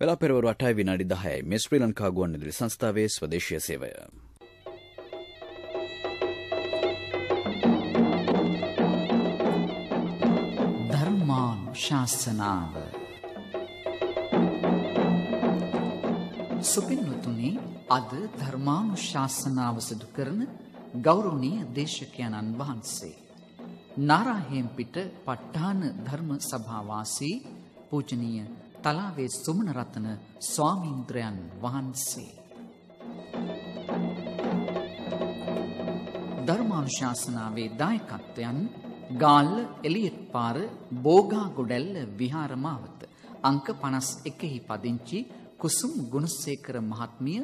වෙලාපෙරවරු අටයි විනාඩි දහයයි මේ ශ්‍රී ලංකා ගුවන්විදුලි සංස්ථාවේ ස්වදේශීය සේවය. ධර්මානුශාසනාව සුපින්වතුනි අද ධර්මානුශාසනාව සිදු කරන ගෞරවනීය දේශකයන්න් වහන්සේ නාරාහෙම්පිට ප ဋ ාණ ධර්ම සභාවාසී පූජනීය තලාවේ සුමනරත්න ස්වාමීන්ද්‍රයන් වහන්සේ. ධර්මානුශාසනාවේ දායකත්වයන් ගාල්ල එලියට් පාර බෝගාගොඩැල්ල විහාරමාවත අංක 51 හි පදිංචි කුසුම් ගුණසේකර මහත්මිය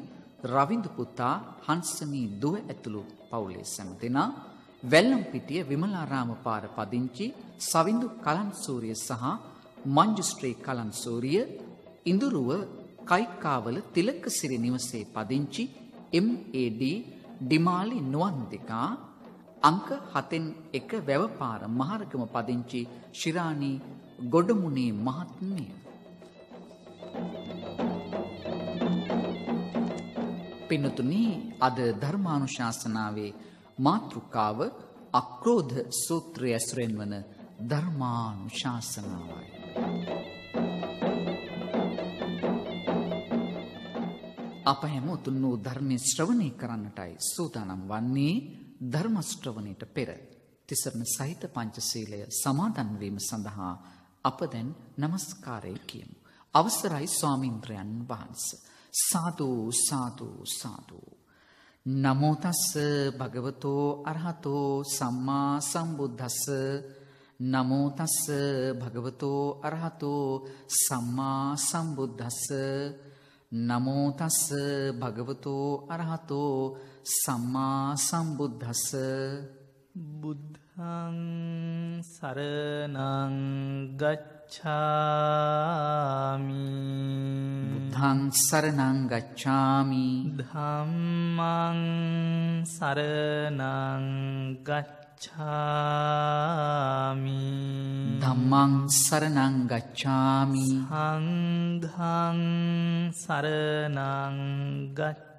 රවින්දු පුතා හංසනී දුව ඇතුළු පවුලේ සැමදෙනා වැල්ලම්පිටිය විමලාරාම පාර පදිංචි සවින්දු කලන්සූරිය සහ මංජුස්ත්‍රී කලන්සූරිය ඉඳුරුව කයිකාවල තිලක සිරි නිවසේ පදිංචි MAD ඩිමාලි නුවන්දිකා අංක 7න් 1 වැවපාර මහරගම පදිංචි ශිරාණී ගොඩමුණේ මහත්මිය පින්නතුනි අද ධර්මානුශාසනාවේ මාතෘකාව අක්‍රෝධ සූත්‍රය ඇසුරෙන් වන ධර්මානුශාසනාවයි අප හැම උතුම් වූ ධර්මය ශ්‍රවණය කරන්නටයි සූදානම් වන්නේ ධර්මශ්‍රවණයට පෙර. තිසරණ සහිත පංචසීලය සමාදන්වීම සඳහා අප දැන් නමස්කාරය කියමු. අවසරයි ස්වාමීන්ද්‍රයන් වහන්ස. සාධූ සාධූ සාධූ. නමෝතස්ස භගවතෝ අරහතෝ සම්මා සම්බුද්ධස්ස නමෝතස්ස භගවතෝ අරහතෝ සම්මා සම්බුද්ධස්ස නමෝතස්ස භගවතෝ අරහතෝ සම්මා සම්බුද්ධස්ස බුද්ධන් සරණං ගච්ඡාමි බුද්ධන් සරණං ගච්ඡාමි ධම්මං සරණං ගච්ඡාමි ගච්ඡාමි ධම්මං සරණං ගච්ඡාමි සංඝං සරණං ගච්ඡාමි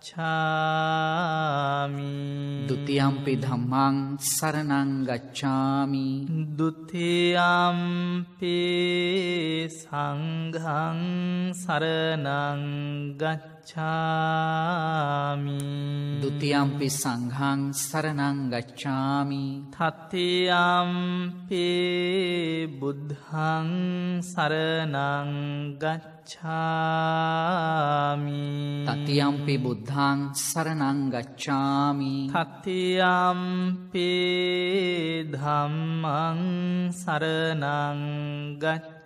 ගච්ඡාමි දුතියම්පි ධම්මං සරණං ගච්ඡාමි දුතියම්පි සංඝං සරණං ගච්ඡාමි ගච්ඡාමි ဒ ුතියම්පි සංඝං සරණං ගච්ඡාමි තත්තියම්පි බුද්ධං සරණං ගච්ඡාමි තතියම්පි බුද්ධං සරණං ගච්ඡාමි තත්තියම්පි ධම්මං සරණං ගච්ඡාමි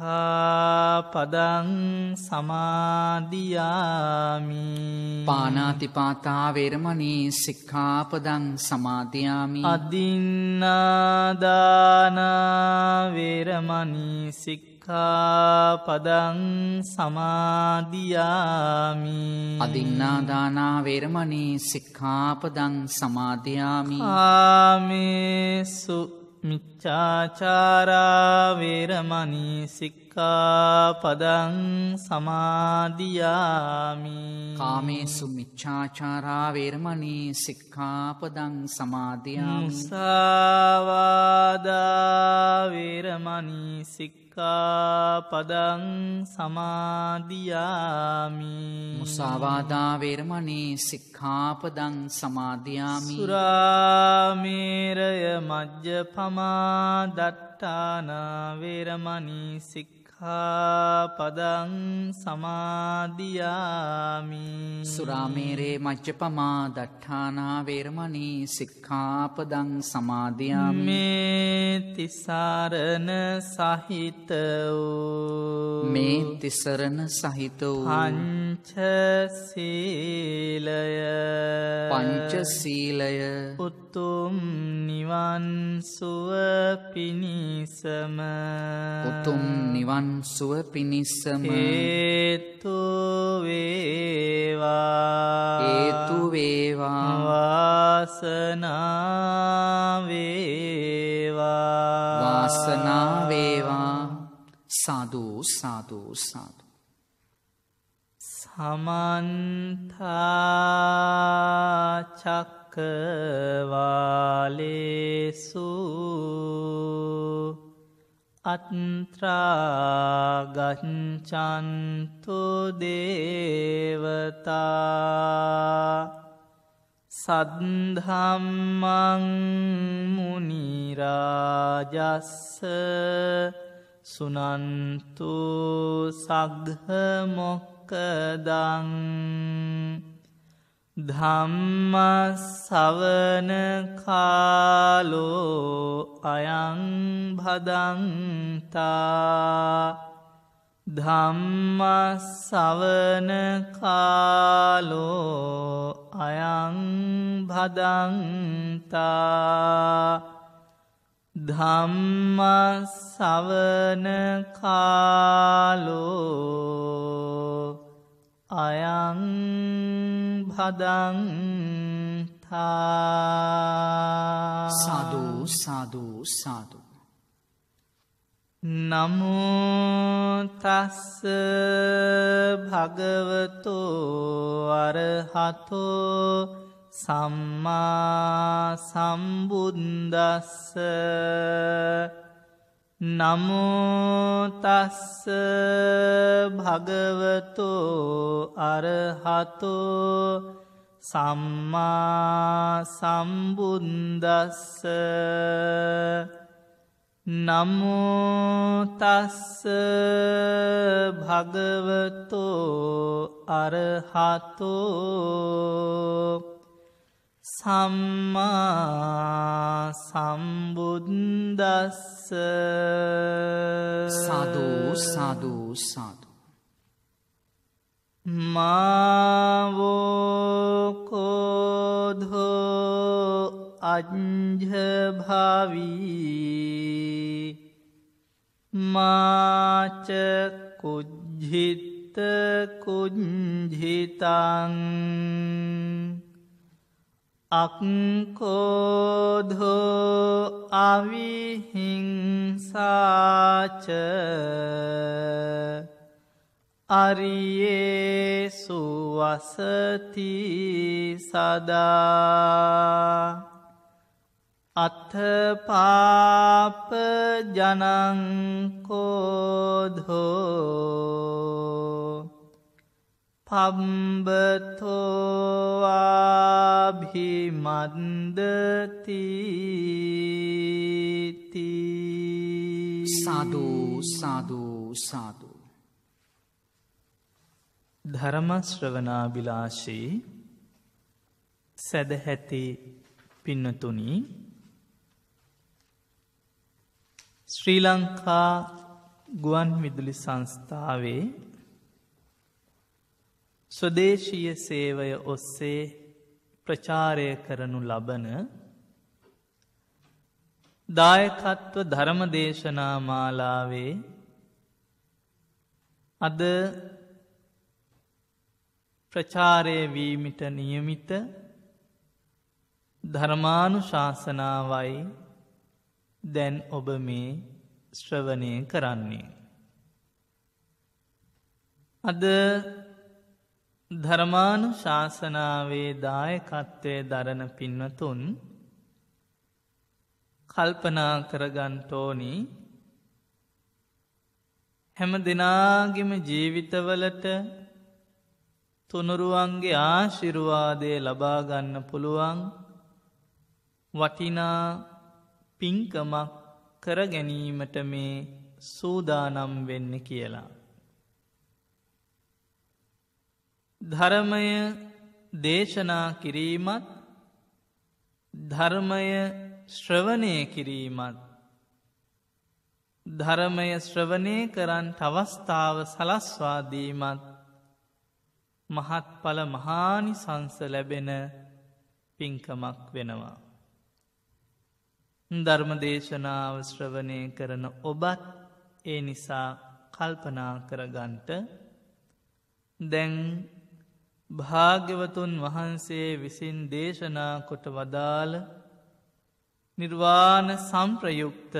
සික්හපදං සමාධයාමි පානාතිපාතාවේරමනී සික්ඛාපදං සමාධයාමි අදින්නාදානවේරමනී සික් සික්ඛාපදං සමාධයාමි අදින්නාදානාවේරමනී සික්ඛාපදං සමාධයාමි ආමේසු මිච්චාචාරාවරමනී සික්කාපදං සමාධයාමි කාමේසු මිච්චාචාරාවරමනී සික්කාපදං සමාධයාමි සාවාදාවරමනී සික්ක සික්කාපදං සමාධයාමි මුසාවාදාවේරමනී සික්කාපදං සමාධයාමි සුරාමේරය මජ්්‍ය පමාදට්ටානාවේරමනී සික්ක සික්හපදං සමාධයාමි සුරාමේරේ මච්ච පමා දට්ඨානාවේරමණී සික්කාපදං සමාධයාමේ තිසාරණ සහිත වූ මේ තිසරණ සහිත පංචසීලය පංචසීලය උත්තුම් නිවන් සුව පිණිසම උතුම් නිවන් සුව පිණිස්සම හේතුවේවා ඒතුවේවා වාසනාවේවා වාසනාවේවා සාධූ සාධූ සාධ සමන්තාචක්කවාලේසු අත්‍රාගච්චන්තු දේවතා සද්ධම්මං මුනිරාජස්ස සුනන්තු සග්හමොක්කදං ධම්ම සවන කාලෝ අයං භදන්තා ධම්ම සවන කාලෝ අයං භදන්තා ධම්ම සවන කාලෝ අයං පදන්තා සාධූ සාධූ සාධූ නමුතස්ස භගවතෝ අරහතෝ සම්මා සම්බුන්දස්ස නමුතස්ස භගවතෝ අරහතෝ සම්මා සම්බුන්දස්ස නමුතස්ස භගවතෝ අරහතෝ සම්මා සම්බුද්දස්ස සාධූ සාධූ සාධ මාවෝකෝධෝ අජ්භාවී මාච කුජ්ජිත්ත කුජ්ජිතන් අක්කෝධෝ අවිහිංසාච අරියේ සුවසති සදා අත්ථපාප ජනංකෝධෝ පම්බතෝවාභිමන්දතිති සාදූ සාදූ සාදූ ධර්මශ්‍රවනාබිලාශී සැදහැති පින්නතුනි ශ්‍රී ලංකා ගුවන් විදුලි සංස්ථාවේ ස්වදේශීය සේවය ඔස්සේ ප්‍රචාරය කරනු ලබන දායකත්ව ධර්මදේශනා මාලාවේ අද ප්‍රචාරය වීමිට නියමිත ධර්මානු ශාසනාවයි දැන් ඔබ මේ ශ්‍රවණය කරන්නේ. අද ධර්මානු ශාසනාවේ දායකත්වය දරන පින්වතුන් කල්පනා කරගන්ටෝනි හැම දෙනාගෙම ජීවිතවලට තුනුරුවන්ගේ ආශිරුවාදය ලබාගන්න පුළුවන් වටිනා පින්කමක් කර ගැනීමට මේ සූදානම් වෙන්න කියලා. ධර්මය දේශනා කිරීමත් ධර්මය ශ්‍රවණය කිරීමත් ධර්මය ශ්‍රවණය කරන් අවස්ථාව සලස්වාදීමත් මහත්ඵල මහානි සංස ලැබෙන පින්කමක් වෙනවා. ධර්මදේශනාව ශ්‍රවණය කරන ඔබත් ඒ නිසා කල්පනා කරගන්ට දැන් භාග්‍යවතුන් වහන්සේ විසින් දේශනා කොට වදාළ නිර්වාණ සම්ප්‍රයුක්ත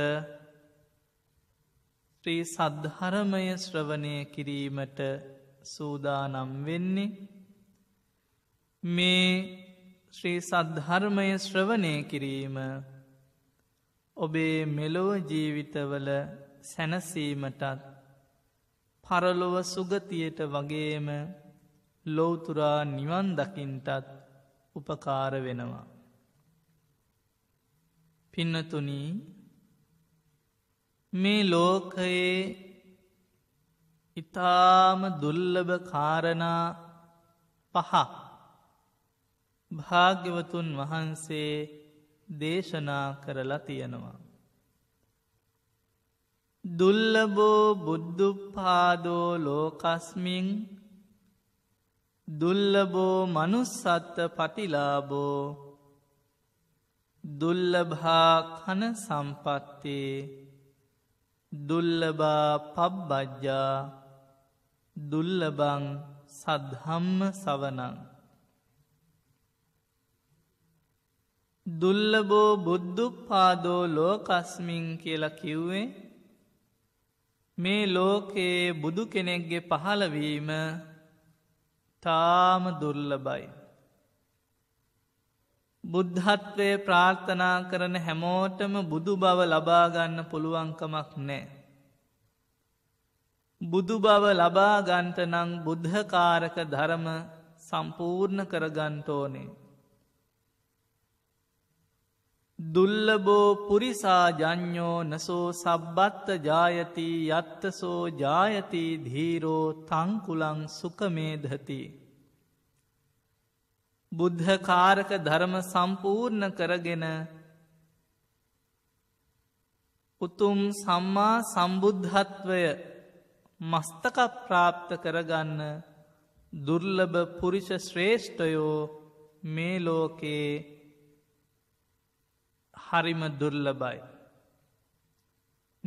ශ්‍රී සද්ධරමය ශ්‍රවණය කිරීමට සූදානම් වෙන්නේ මේ ශ්‍රී සද්ධර්මය ශ්‍රවණය කිරීම ඔබේ මෙලොව ජීවිතවල සැනසීමටත් පරලොව සුගතියට වගේම ලෝතුරා නිවන් දකින්ටත් උපකාර වෙනවා. පින්නතුනී මේ ලෝකයේ ඉතාම දුල්ලභ කාරණා පහ භාග්‍යවතුන් වහන්සේ දේශනා කරලා තියෙනවා. දුල්ලබෝ බුද්ධපාදෝ ලෝකස්මින් දුල්ලබෝ මනුස්සත්ත පතිලාබෝ දුල්ලභා කන සම්පත්තේ දුල්ලබා පබ්බජ්ජා දුල්ලබං සද්ධම්ම සවනං දුල්ලබෝ බුද්ධු පාදෝ ලෝකස්මින් කියලා කිව්වේ මේ ලෝකයේ බුදු කෙනෙක්ගේ පහළවීම තාම දුර්ලබයි. බුද්ධත්වය ප්‍රාර්ථනා කරන හැමෝටම බුදු බව ලබාගන්න පුළුවන්කමක් නෑ. බුදු බව ලබාගන්ට නං බුද්ධකාරක ධරම සම්පූර්ණ කරගන්ටෝනේ. දුල්ලබෝ පුරිසා ජඥෝ නසෝ සබ්බත්ත ජායති යත්තසෝ ජායති ධීරෝ තංකුලං සුකමේදති. බුද්ධකාරක ධර්ම සම්පූර්ණ කරගෙන උතුම් සම්මා සම්බුද්ධත්වය මස්තක ප්‍රාප්ත කරගන්න දුර්ලභ පුරිෂ ශ්‍රේෂ්ඨයෝ මේ ලෝකයේ හරිම දුර්ලබයි.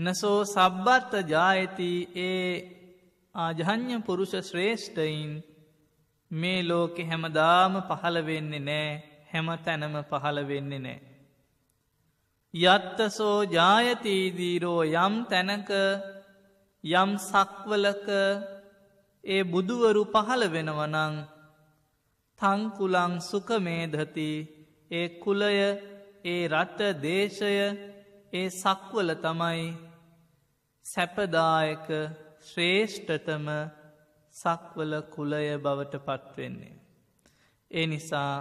නසෝ සබ්බර්ථ ජායති ඒ ආජහ්‍ය පුරුෂ ශ්‍රේෂ්ඨයින් මේ ලෝකෙ හැමදාම පහළවෙන්නේ නෑ හැම තැනම පහළවෙන්නේ නෑ. යත්තසෝ ජායතීදීරෝ යම් තැනක යම් සක්වලක ඒ බුදුවරු පහළ වෙනවනං තංකුලං සුකමේදති ඒ කුලය ඒ රට දේශය ඒ සක්වල තමයි සැපදායක ශ්‍රේෂ්ඨතම සක්වල කුලය බවට පත්වෙන්නේ. ඒ නිසා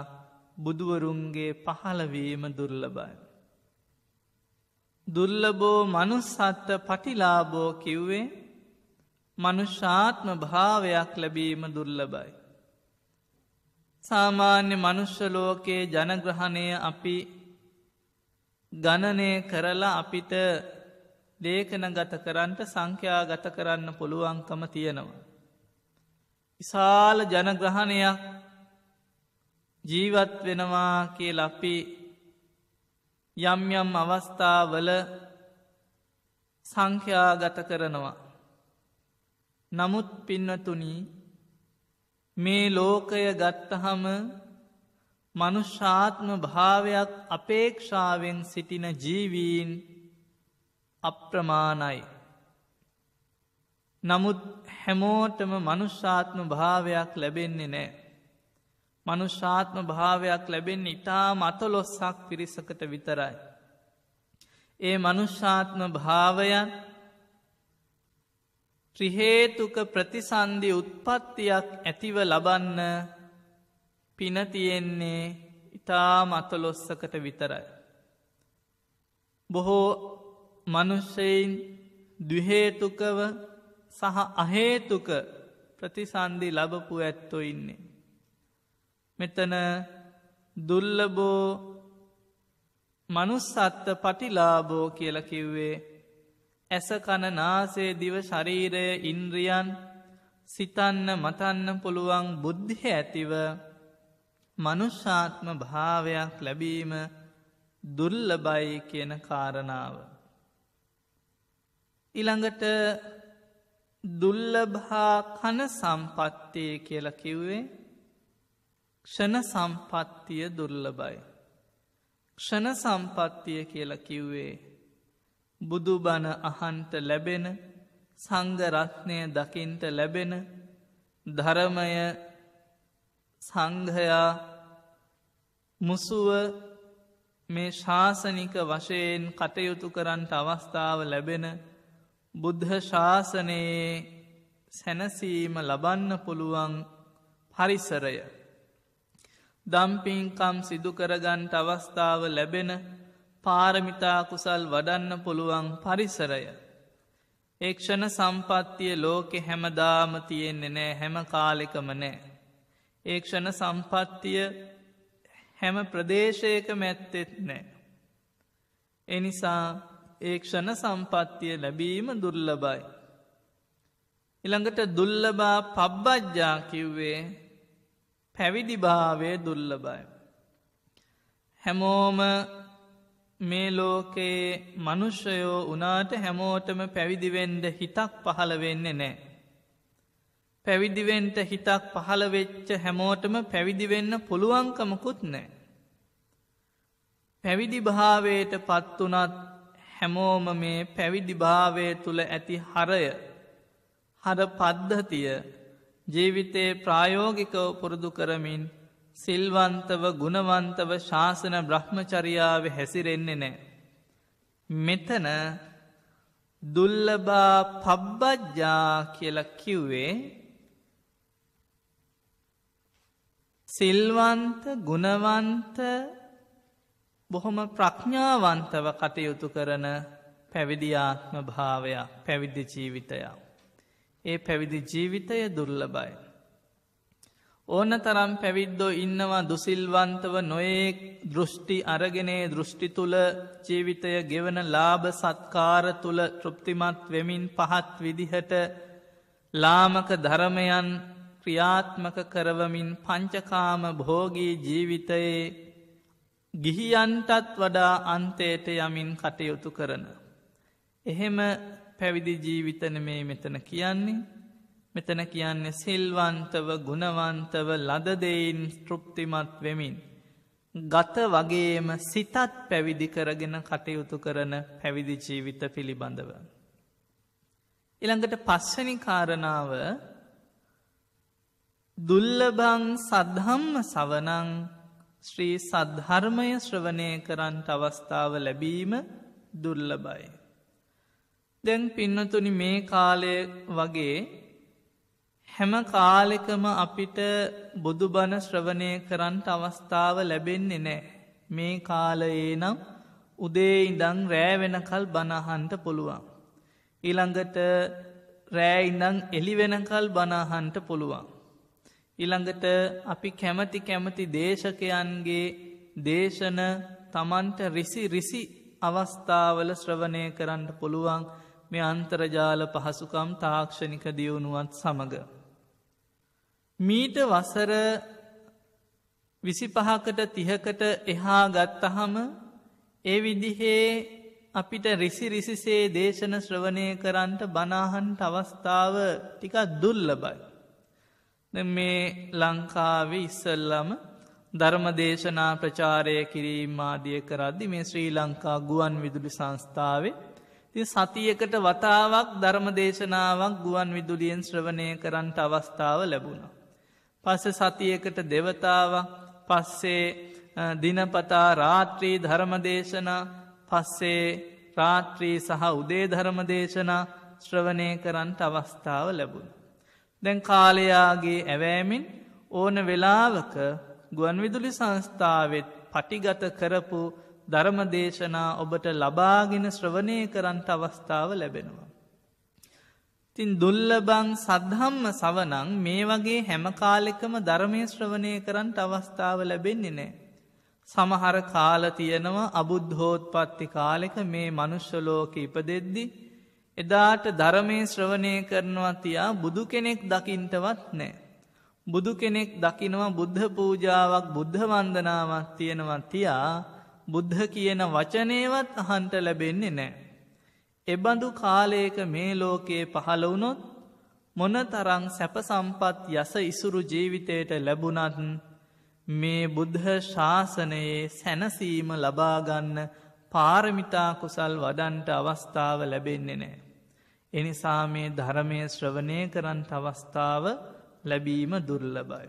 බුදුවරුන්ගේ පහළවීම දුර්ලබයි. දුර්ලබෝ මනුස්සත්ත පටිලාබෝ කිව්වේ මනුෂාත්ම භාවයක් ලැබීම දුර්ලබයි. සාමාන්‍ය මනුෂ්‍යලෝකයේ ජනග්‍රහණය අපි ගණනය කරලා අපිට ලේඛන ගත කරන්ට සංඛ්‍යා ගත කරන්න පුළුවන්කම තියෙනවා. විශාල ජනග්‍රහණයක් ජීවත් වෙනවා කිය ලපි යම්යම් අවස්ථාවල සංඛ්‍යා ගත කරනවා. නමුත් පින්නතුනී මේ ලෝකය ගත්තහම මනුෂ්‍යාත්ම භාවයක් අපේක්ෂාවෙන් සිටින ජීවීන් අප්‍රමාණයි. නමුත් හැමෝටම මනුෂ්‍යාත්ම භාවයක් ලැබෙන්නේ නෑ. මනුෂ්‍යාත්ම භාවයක් ලැබෙන් ඉතා මතලොස්සක් පිරිසකට විතරයි. ඒ මනුෂ්‍යාත්ම භාවයන් ත්‍රහේතුක ප්‍රතිසන්ධි උත්පත්තියක් ඇතිව ලබන්න පින තියෙන්නේ ඉතා මතලොස්සකට විතරයි. බොහෝ මනුෂ්‍යයින් දුහේතුකව සහ අහේතුක ප්‍රතිසන්දි ලබපු ඇත්තො ඉන්නේ. මෙතන දුල්ලබෝ මනුස්සත්ත පටිලාබෝ කියලකිව්වේ ඇස කණනාසේ දිව ශරීරය ඉන්ද්‍රියන් සිතන්න මතන්න පුළුවන් බුද්ධ ඇතිව මනුෂ්‍යාත්ම භාවයක් ලැබීම දුර්ලබයි කියන කාරණාව. ඉළඟට දුල්ලභා කන සම්පත්තිය කියල කිව්වේ ක්ෂණ සම්පත්තිය දුර්ලබයි. ක්ෂණ සම්පත්තිය කියල කිව්වේ බුදුබණ අහන්ට ලැබෙන සංගරත්නය දකිින්ට ලැබෙන ධරමය සංඝයා මුසුව මේ ශාසනික වශයෙන් කටයුතු කරන්ට අවස්ථාව ලැබෙන බුද්ධ ශාසනයේ සැනසීම ලබන්න පුළුවන් පරිසරය. දම්පින්කම් සිදුකරගන්ට අවස්ථාව ලැබෙන පාරමිතා කුසල් වඩන්න පුළුවන් පරිසරය. ඒක්ෂණ සම්පත්තිය ලෝකෙ හැමදාම තියෙන්න්නේ නෑ හැම කාලෙකම නෑ. ඒක්ෂණ සම්පත්තිය හැම ප්‍රදේශයක මැත්තෙත් නෑ. එනිසා ඒක්ෂණ සම්පත්තිය ලැබීම දුර්ලබයි. ඉළඟට දුල්ලබා පබ්බජ්ජා කිව්වේ පැවිදිභාවය දුර්ලබයි. හැමෝම මේ ලෝකයේ මනුෂ්‍යයෝ උනාට හැමෝටම පැවිදිවෙන්ඩ හිතක් පහළ වෙන්නේ නෑ. පැවිදිවෙන්ට හිතක් පහළ වෙච්ච හැමෝටම පැවිදිවෙන්න පුළුවන්කමකුත් නෑ. පැවිදිභාවයට පත්වනත් හැමෝම මේ පැවිදිභාවය තුළ ඇති හරය හර පද්ධතිය ජීවිතයේ ප්‍රායෝගිකව පුරුදු කරමින් සිල්වන්තව ගුණවන්තව ශාසන බ්‍රහ්මචරියාව හැසිරෙන්නේ නෑ. මෙතන දුල්ලබා පබ්බජ්ජා කියල කිව්වේ සිල්වන්ත ගුණවන්ත බොහොම ප්‍රඥාවන්තව කටයුතු කරන පැවිදිආත්ම භාවයක් පැවිදි ජීවිතයක්. ඒ පැවිදි ජීවිතය දුර්ලබයි. ඕන තරම් පැවිද්දෝ ඉන්නවා දුසිල්වන්තව නොයෙක් දෘෂ්ටි අරගෙනේ දෘෂ්ටි තුළ ජීවිතය ගෙවන ලාභ සත්කාර තුළ තෘප්තිමත් වෙමින් පහත් විදිහට ලාමක ධරමයන් ක්‍රියාත්මක කරවමින් පංචකාම භෝගී ජීවිතයේ ගිහියන්ටත් වඩා අන්තයට යමින් කටයුතු කරන. එහෙම පැවිදි ජීවිතන මේ මෙතන කියන්නේ මෙතන කියන්නේ සිල්වන්තව ගුණවන්තව ලදදයින් ස්තෘප්තිමත් වෙමින්. ගත වගේම සිතත් පැවිදි කරගෙන කටයුතු කරන පැවිදි ජීවිත පිළිබඳව. ඉළඟට පස්වනි කාරණාව දුල්ලබං සද්ධම්ම සවනං ශ්‍රී සද්ධර්මය ශ්‍රවණය කරන්ට අවස්ථාව ලැබීම දුර්ලබයි. දැන් පින්නතුනි මේ කාලය වගේ හැම කාලෙකම අපිට බුදුබණ ශ්‍රවණය කරන්ට අවස්ථාව ලැබෙන්නේ නෑ. මේ කාලයේ නම් උදේ ඉඳං රෑවෙනකල් බණහන්ට පුළුවන්. ඊළඟට රෑ ඉඳං එලිවෙනකල් බණහන්ට පුළුවන්. ඉළඟට අපි කැමති කැමති දේශකයන්ගේ දේශන තමන්ට රිසි රිසි අවස්ථාවල ශ්‍රවණය කරන්න පුළුවන් මේ අන්තරජාල පහසුකම් තාක්ෂණික දියුණුවත් සමඟ. මීට වසර විසිපහකට තිහකට එහා ගත්තහම ඒ විදිහේ අපිට රිසි රිසිසේ දේශන ශ්‍රවණය කරන්ට බනාහන්ට අවස්ථාව ටිකක් දුල්ලබයි. මේ ලංකාවේ ඉස්සල්ලම ධර්ම දේශනා ප්‍රචාරය කිරීම ආදිය කරද්දි මේ ශ්‍රී ලංකා ගුවන් විදුලි සංස්ථාවේ. ති සතියකට වතාවක් ධර්ම දේශනාවක් ගුවන් විදුලියෙන් ශ්‍රවණය කරන්ට අවස්ථාව ලැබුණා. පස්ස සතියකට දෙවතාවක් පස්සේ දිනපතා රාත්‍රී ධර්මදේශනා පස්සේ රාත්‍රී සහ උදේ ධර්මදේශනා ශ්‍රවණය කරන්ට අවස්ථාව ලැබුණ. දැන් කාලයාගේ ඇවෑමෙන් ඕන වෙලාවක ගුවන්විදුලි සංස්ථාවත් පටිගත කරපු ධර්මදේශනා ඔබට ලබාගෙන ශ්‍රවණය කරන්ට අවස්ථාව ලැබෙනවා. තින් දුල්ලබං සද්ධම්ම සවනං මේ වගේ හැමකාලෙකම ධර්මය ශ්‍රවණය කරන්ට අවස්ථාව ලැබෙන්නේ නෑ. සමහර කාල තියෙනවා අබුද්ධෝත්පත්ති කාලෙක මේ මනුෂ්‍යලෝක ඉපදෙද්දිී එදාට ධරමේ ශ්‍රවණය කරනවා තියා බුදු කෙනෙක් දකිින්ටවත් නෑ. බුදු කෙනෙක් දකිනවා බුද්ධ පූජාවක් බුද්ධ වන්දනාවක් තියෙනවා තියා බුද්ධ කියන වචනයවත් අහන්ට ලැබෙන්නේ නෑ. එබඳු කාලයක මේ ලෝකයේ පහළ වුණොත් මොන තරං සැපසම්පත් යස ඉසුරු ජීවිතයට ලැබුණත් මේ බුද්ධ ශාසනයේ සැනසීම ලබාගන්න පාරමිතා කුසල් වඩන්ට අවස්ථාව ලැබෙන්නේ නෑ. එනිසා මේ ධරමය ශ්‍රවණය කරන්ට අවස්ථාව ලැබීම දුර්ලබයි.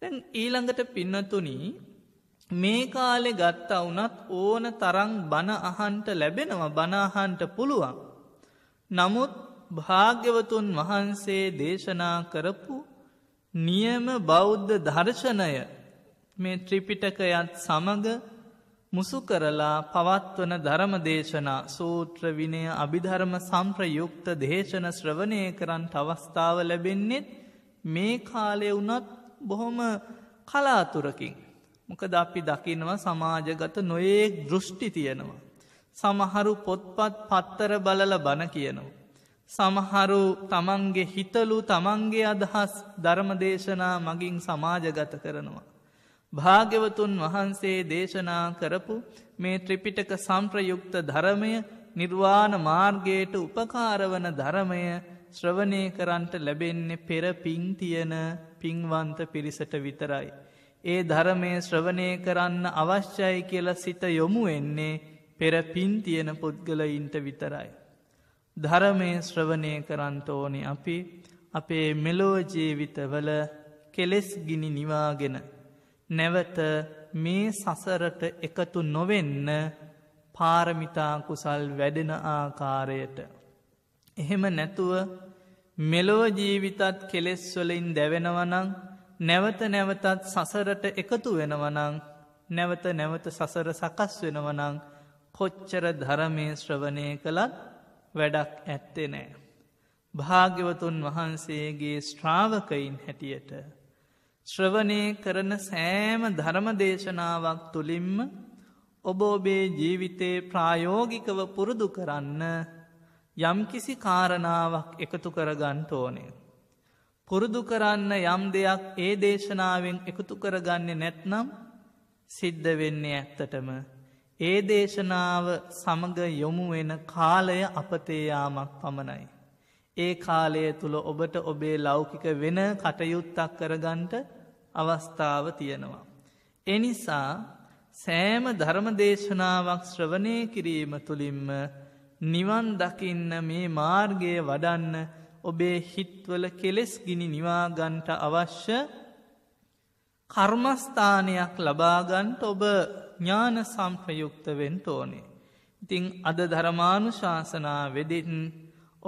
තැන් ඊළඟට පින්නතුනි මේ කාලෙ ගත්තා වනත් ඕන තරං බණ අහන්ට ලැබෙනවා බනාහන්ට පුළුවන්. නමුත් භාග්‍යවතුන් වහන්සේ දේශනා කරපු නියම බෞද්ධ දර්ශනය මේ ත්‍රිපිටකයත් සමඟ මුසු කරලා පවත්වන ධර්මදේශනා සූත්‍රවිනය අභිධර්ම සම්ප්‍රයුක්ත දේශන ශ්‍රවණය කරන්න අවස්ථාව ලැබෙන්නෙත් මේ කාලය වනත් බොහොම කලාතුරකින්. මොකද අපි දකිනවා සමාජගත නොයෙක් දෘෂ්ටි තියෙනවා. සමහරු පොත්පත් පත්තර බලල බණ කියනවා. සමහරු තමන්ගේ හිතලු තමන්ගේ අදහස් ධර්මදේශනා මගින් සමාජගත කරනවා. භාග්‍යවතුන් වහන්සේ දේශනා කරපු මේ ත්‍රිපිටක සම්ප්‍රයුක්ත ධරමය නිර්වාණ මාර්ගයට උපකාරවන ධරමය ශ්‍රවණය කරන්ට ලැබෙන්නේ පෙර පින් තියන පින්වන්ත පිරිසට විතරයි. ඒ ධරමය ශ්‍රවණය කරන්න අවශ්‍යයි කියලා සිත යොමු වෙන්නේ පෙර පින් තියෙන පුද්ගලයින්ට විතරයි. ධරමය ශ්‍රවණය කරන්ට ඕනි අපි අපේ මෙලෝජීවිතවල කෙලෙස් ගිනි නිවාගෙන නැවත මේ සසරට එකතු නොවෙන්න පාරමිතාකුසල් වැඩෙන ආකාරයට. එහෙම නැතුව මෙලොව ජීවිතත් කෙලෙස්වලින් දැවෙනවනං නැවත නැවතත් සසරට එකතු වෙනවනං නැවත නැවත සසර සකස් වෙනවනං කොච්චර ධරමේ ශ්‍රවණය කළත් වැඩක් ඇත්තේ නෑ. භාග්‍යවතුන් වහන්සේගේ ශ්‍රාවකයින් හැටියට ශ්‍රවනය කරන සෑම ධර්මදේශනාවක් තුළින්ම ඔබ ඔබේ ජීවිතේ ප්‍රායෝගිකව පුරුදු කරන්න යම්කිසි කාරණාවක් එකතු කරගන්ට ඕනේ. පුරුදු කරන්න යම් දෙයක් ඒ දේශනාවෙන් එකතු කරගන්නේ නැත්නම් සිද්ධ වෙන්නේ ඇත්තටම. ඒ දේශනාව සමඟ යොමු වෙන කාලය අපතේයාමක් පමණයි. ඒ කාලය තුළ ඔබට ඔබේ ලෞකික වෙන කටයුත්තක් කරගන්ට අවස්ථාව තියෙනවා. එනිසා සෑම ධර්මදේශනාවක් ශ්‍රවණය කිරීම තුළින්ම නිවන් දකින්න මේ මාර්ගය වඩන්න ඔබේ හිත්වල කෙලෙස් ගිනි නිවාගන්ට අවශ්‍ය කර්මස්ථානයක් ලබාගන්ට ඔබ ඥාන සම්ප්‍රයුක්තවෙන් ඕනේ. ඉතිං අද ධර්මානු ශාසනා වෙදින්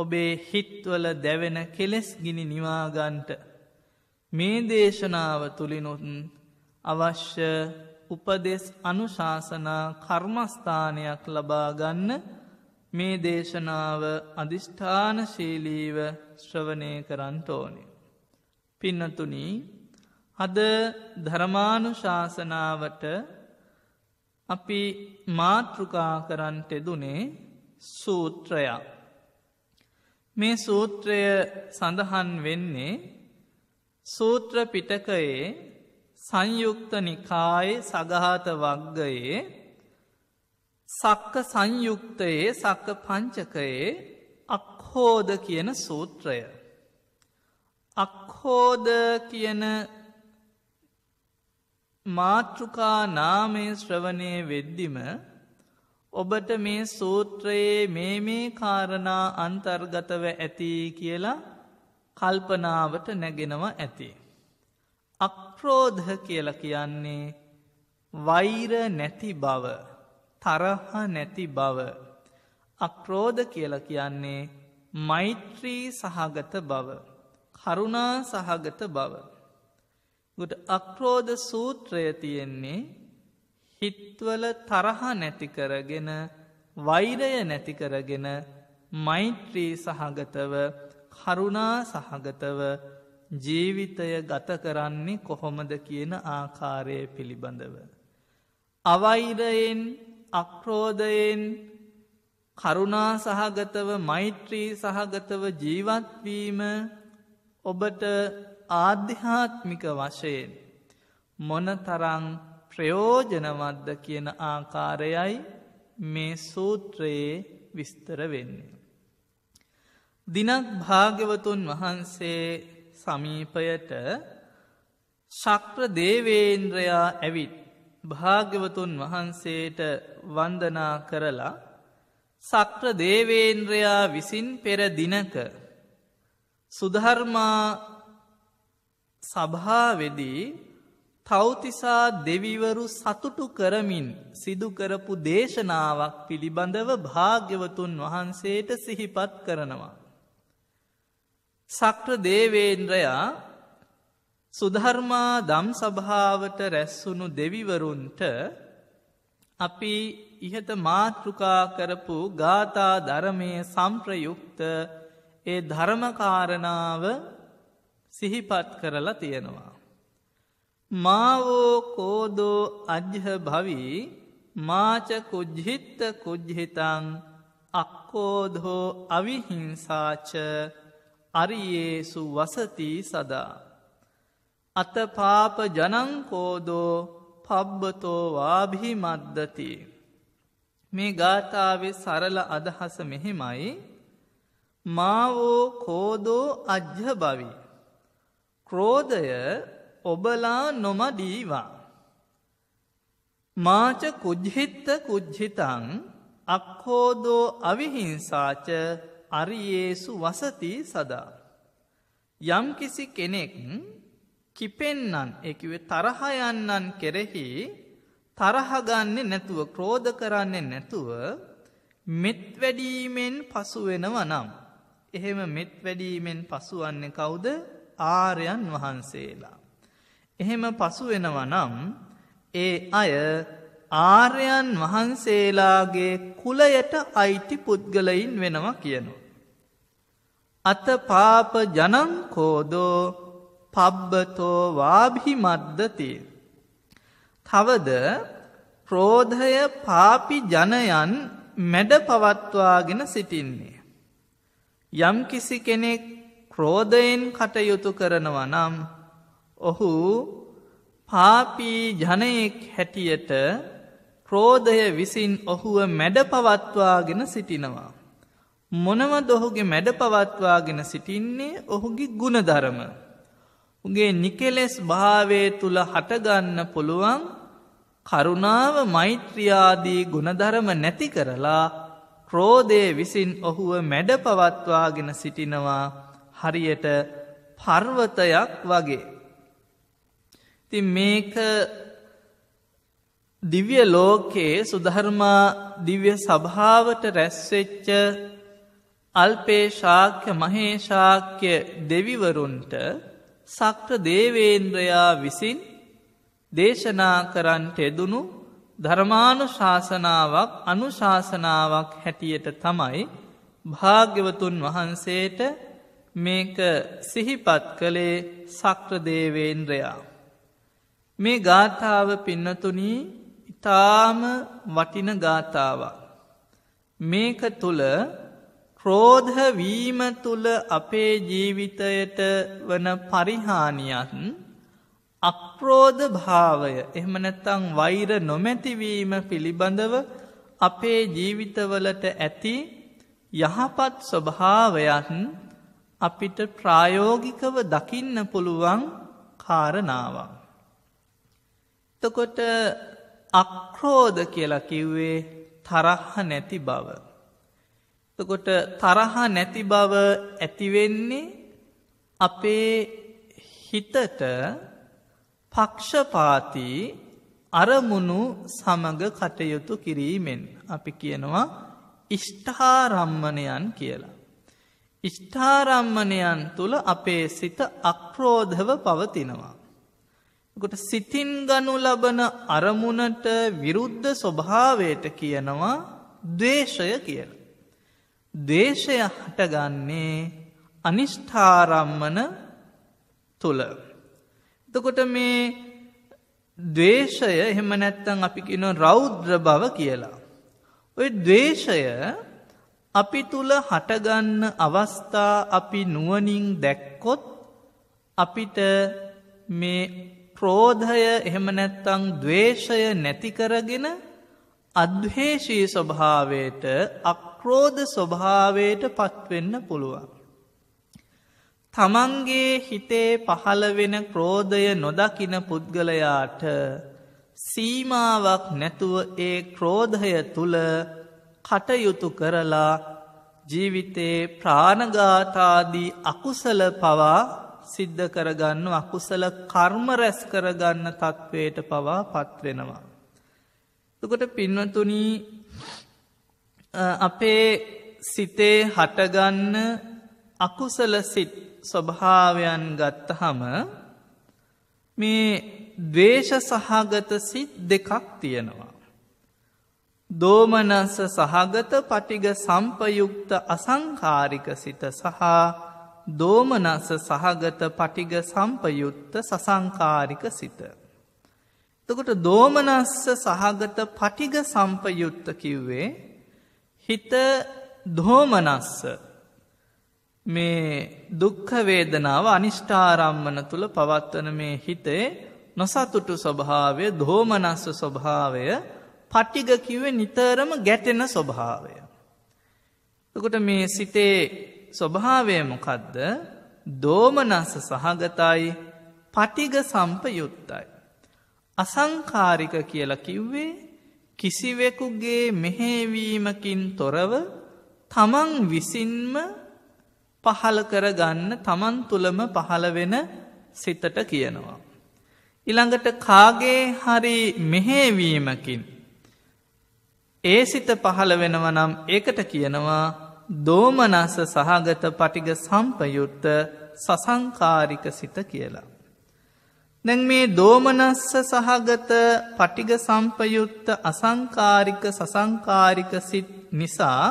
ඔබේ හිත්වල දැවෙන කෙලෙස් ගිනි නිවාගන්ට මේ දේශනාව තුළිනුතුන් අවශ්‍ය උපදෙස් අනුශාසනා කර්මස්ථානයක් ලබාගන්න මේ දේශනාව අධිෂ්ඨානශීලීව ශ්‍රවණය කරන්ට ඕනි. පින්නතුනී අද ධර්මානුශාසනාවට අපි මාතෘකා කරන්ට දුනේ සූත්‍රයක්. මේ සූත්‍රය සඳහන් වෙන්නේ සූත්‍ර පිටකයේ සංයුක්ත නිකායේ සගහත වග්ගයේ සක්ක සංයුක්තයේ සක්ක පංචකයේ අක්හෝද කියන සූත්‍රය. අක්හෝද කියන මාතෘකා නාමය ශ්‍රවණය වෙද්දිම ඔබට මේ සූත්‍රයේ මේ මේ කාරණා අන්තර්ගතව ඇති කියලා කල්පනාවට නැගෙනවා ඇති. අක්‍රෝධ කියල කියන්නේ වෛර නැති බව තරහ නැති බව අක්‍රෝධ කියල කියන්නේ මෛත්‍රී සහගත බව කරුණා සහගත බව. ගුට අක්‍රෝධ සූත්‍රය තියෙන්නේ හිත්වල තරහ නැතිකරගෙන වෛරය නැතිකරගෙන මෛත්‍රී සහගතව කරුණා සහගතව ජීවිතය ගත කරන්නේ කොහොමද කියන ආකාරය පිළිබඳව. අවෛරයෙන් අක්‍රෝධයෙන් කරුණා සහගතව මෛත්‍රී සහගතව ජීවත්වීම ඔබට ආධ්‍යාත්මික වශයෙන් මොනතරං ප්‍රයෝජනවද්ද කියන ආකාරයයි මේ සූත්‍රයේ විස්තර වෙන්නේ. දිනක් භාග්‍යවතුන් වහන්සේ සමීපයට ශක්‍ර දේවේන්ද්‍රයා ඇවිත් භාග්‍යවතුන් වහන්සේට වන්දනා කරලා සක්‍ර දේවේන්ද්‍රයා විසින් පෙර දිනක සුධර්මා සභාවෙදී තෞතිසා දෙවිවරු සතුටු කරමින් සිදුකරපු දේශනාවක් පිළිබඳව භාග්‍යවතුන් වහන්සේට සිහිපත් කරනවා. සක්‍ර දේවේන්ද්‍රයා සුධර්මා දම් සභාවට රැස්සුණු දෙවිවරුන්ට අපි ඉහත මාතෘකා කරපු ගාථා ධරමය සම්ප්‍රයුක්ත ඒ ධර්මකාරණාව සිහිපත් කරලා තියෙනවා. මාවෝ කෝදෝ අජ්හ භවී මාච කුජ්හිත්ත කුජ්හිතං අක්කෝධෝ අවිහිංසාච අරියේසු වසතිී සදා. අතපාප ජනංකෝදෝ පබ්බතෝවාභි මද්දති. මේ ගාථාවේ සරල අදහස මෙහෙමයි මාවෝ කෝදෝ අජ්්‍ය බවි. ක්‍රෝධය ඔබලා නොමඩීවා. මාච කුජ්හිත්ත කුජ්හිතං අක්හෝදෝ අවිහිංසාච අරියේසු වසති සදා. යම්කිසි කෙනෙක් කිපෙන්නන් එකවේ තරහයන්නන් කෙරෙහි තරහගන්නේ නැතුව ක්‍රෝධ කරන්නේ නැතුව මෙත් වැඩීමෙන් පසුවෙනව නම්. එහෙම මෙත් වැඩීමෙන් පසුවන්නේ කවුද ආරයන් වහන්සේලා. එහෙම පසුවෙනව නම් ඒ අය ආර්යන් වහන්සේලාගේ කුලයට අයිති පුද්ගලයින් වෙනව කියනු. අත පාප ජනං කෝදෝ පබ්බතෝ වාභිමද්දති. තවද ක්‍රෝධය පාපි ජනයන් මැඩ පවත්වාගෙන සිටින්නේ. යම් කිසි කෙනෙක් ක්‍රෝධයෙන් කටයුතු කරනව නම් ඔහු පාපී ජනයෙක් හැටියට ක්‍රෝධය විසින් ඔහුව මැඩ පවත්වාගෙන සිටිනවා. මොනව දොහුගේ මැඩ පවත්වාගෙන සිටින්නේ ඔහුගේ ගුණධරම. උගේ නිකෙලෙස් භාවය තුළ හටගන්න පුළුවන් කරුණාව මෛත්‍රියාදී ගුණධරම නැති කරලා ක්‍රෝධය විසින් ඔහුව මැඩ පවත්වාගෙන සිටිනවා හරියට පර්වතයක් වගේ. ති මේක දිව්‍ය ලෝකයේ සුධර්මා දිව්‍ය සභාවට රැස්වෙච්ච අල්පේශාක්‍ය මහේශාක්‍ය දෙවිවරුන්ට සක්‍ර දේවේන්ද්‍රයා විසින් දේශනා කරන්ට එදුණු ධර්මානු ශාසනාවක් අනුශාසනාවක් හැටියට තමයි භාග්‍යවතුන් වහන්සේට මේක සිහිපත් කළේ සක්‍රදේවේන්ද්‍රයා. මේ ගාථාව පින්නතුනී ඉතාම වටින ගාථාවක්. මේක තුළ ක්‍රෝධවීම තුළ අපේ ජීවිතයට වන පරිහානියත් අක්‍රෝධ භාවය එහමනැත්තං වෛර නොමැතිවීම පිළිබඳව අපේ ජීවිතවලට ඇති යහපත් ස්වභාවයත් අපිට ප්‍රායෝගිකව දකින්න පුළුවන් කාරණාවක්. තකොට අක්‍රෝධ කියලා කිව්වේ තරහ නැති බව. තකොට තරහා නැති බව ඇතිවෙන්නේ අපේ හිතට පක්ෂපාතිී අරමුණු සමඟ කටයුතු කිරීමෙන් අපි කියනවා ඉෂ්ඨාරම්මණයන් කියලා. ඉෂ්ඨාරම්මණයන් තුළ අපේ සිත අක්‍රෝධව පවතිනවා. ගොට සිතින් ගනු ලබන අරමුණට විරුද්ධ ස්වභාවයට කියනවා දේශය කියන. දේශය හටගන්නේ අනිෂ්ඨාරම්මන තුළ. එතකොට මේ දේශය එහෙම නැත්තං අපි කියන රෞද්‍ර බව කියලා. ඔය දේශය අපි තුළ හටගන්න අවස්ථා අපි නුවනින් දැක්කොත් අපිට මේ ක්‍රෝධය එහෙම නැත්තං දවේශය නැතිකරගෙන අද්හේෂී ස්වභාවයට අක්‍රෝධ ස්වභාවයට පත්වෙන්න පුළුවන්. තමන්ගේ හිතේ පහළවෙන ක්‍රෝධය නොදකින පුද්ගලයාට සීමාවක් නැතුව ඒ ක්‍රෝධය තුළ කටයුතු කරලා ජීවිතේ ප්‍රාණගාතාදී අකුසල පවා සිද්ධ කරගන්න අකුසල කර්ම රැස් කරගන්න තත්ත්වයට පවා පත්වෙනවා. තුකොට පින්වතුනී අපේ සිතේ හටගන්න අකුසල සිත් ස්වභාවයන් ගත්තහම මේ දවේශ සහගත සිත් දෙකක් තියෙනවා. දෝමනස සහගත පටිග සම්පයුක්ත අසංකාරික සිත සහ දෝමනස සහගත පටිග සම්පයුත්ත සසංකාරික සිත. තකොට දෝමනස්ස සහගත පටිග සම්පයුත්ත කිව්වේ හිත දෝමනස්ස මේ දුක්ඛවේදනාව අනිෂ්ඨාරම්මන තුළ පවත්වන මේ හිතේ නොසතුටු ස්වභාවය දෝමනස්ස ස්වභාවය පටිග කිවේ නිතරම ගැටෙන ස්වභාවය. තකොට මේ සිතේ ස්වභාවයමකදද දෝමනස සහගතයි පටිග සම්පයුත්තයි. අසංකාරික කියල කිව්වේ කිසිවෙකුගේ මෙහේවීමකින් තොරව තමන් විසින්ම පහල කරගන්න තමන් තුළම පහළ වෙන සිතට කියනවා. ඉළඟට කාගේ හරි මෙහේවීමකින් ඒ සිත පහළ වෙනවනම් ඒකට කියනවා දෝමනස සහගත පටිග සම්පයුත්ත සසංකාරික සිත කියලා. දැන් මේ දෝමනස්ස සහගත පටිග සම්පයුත්ත අසංකාරික සසංකාරික සිත් නිසා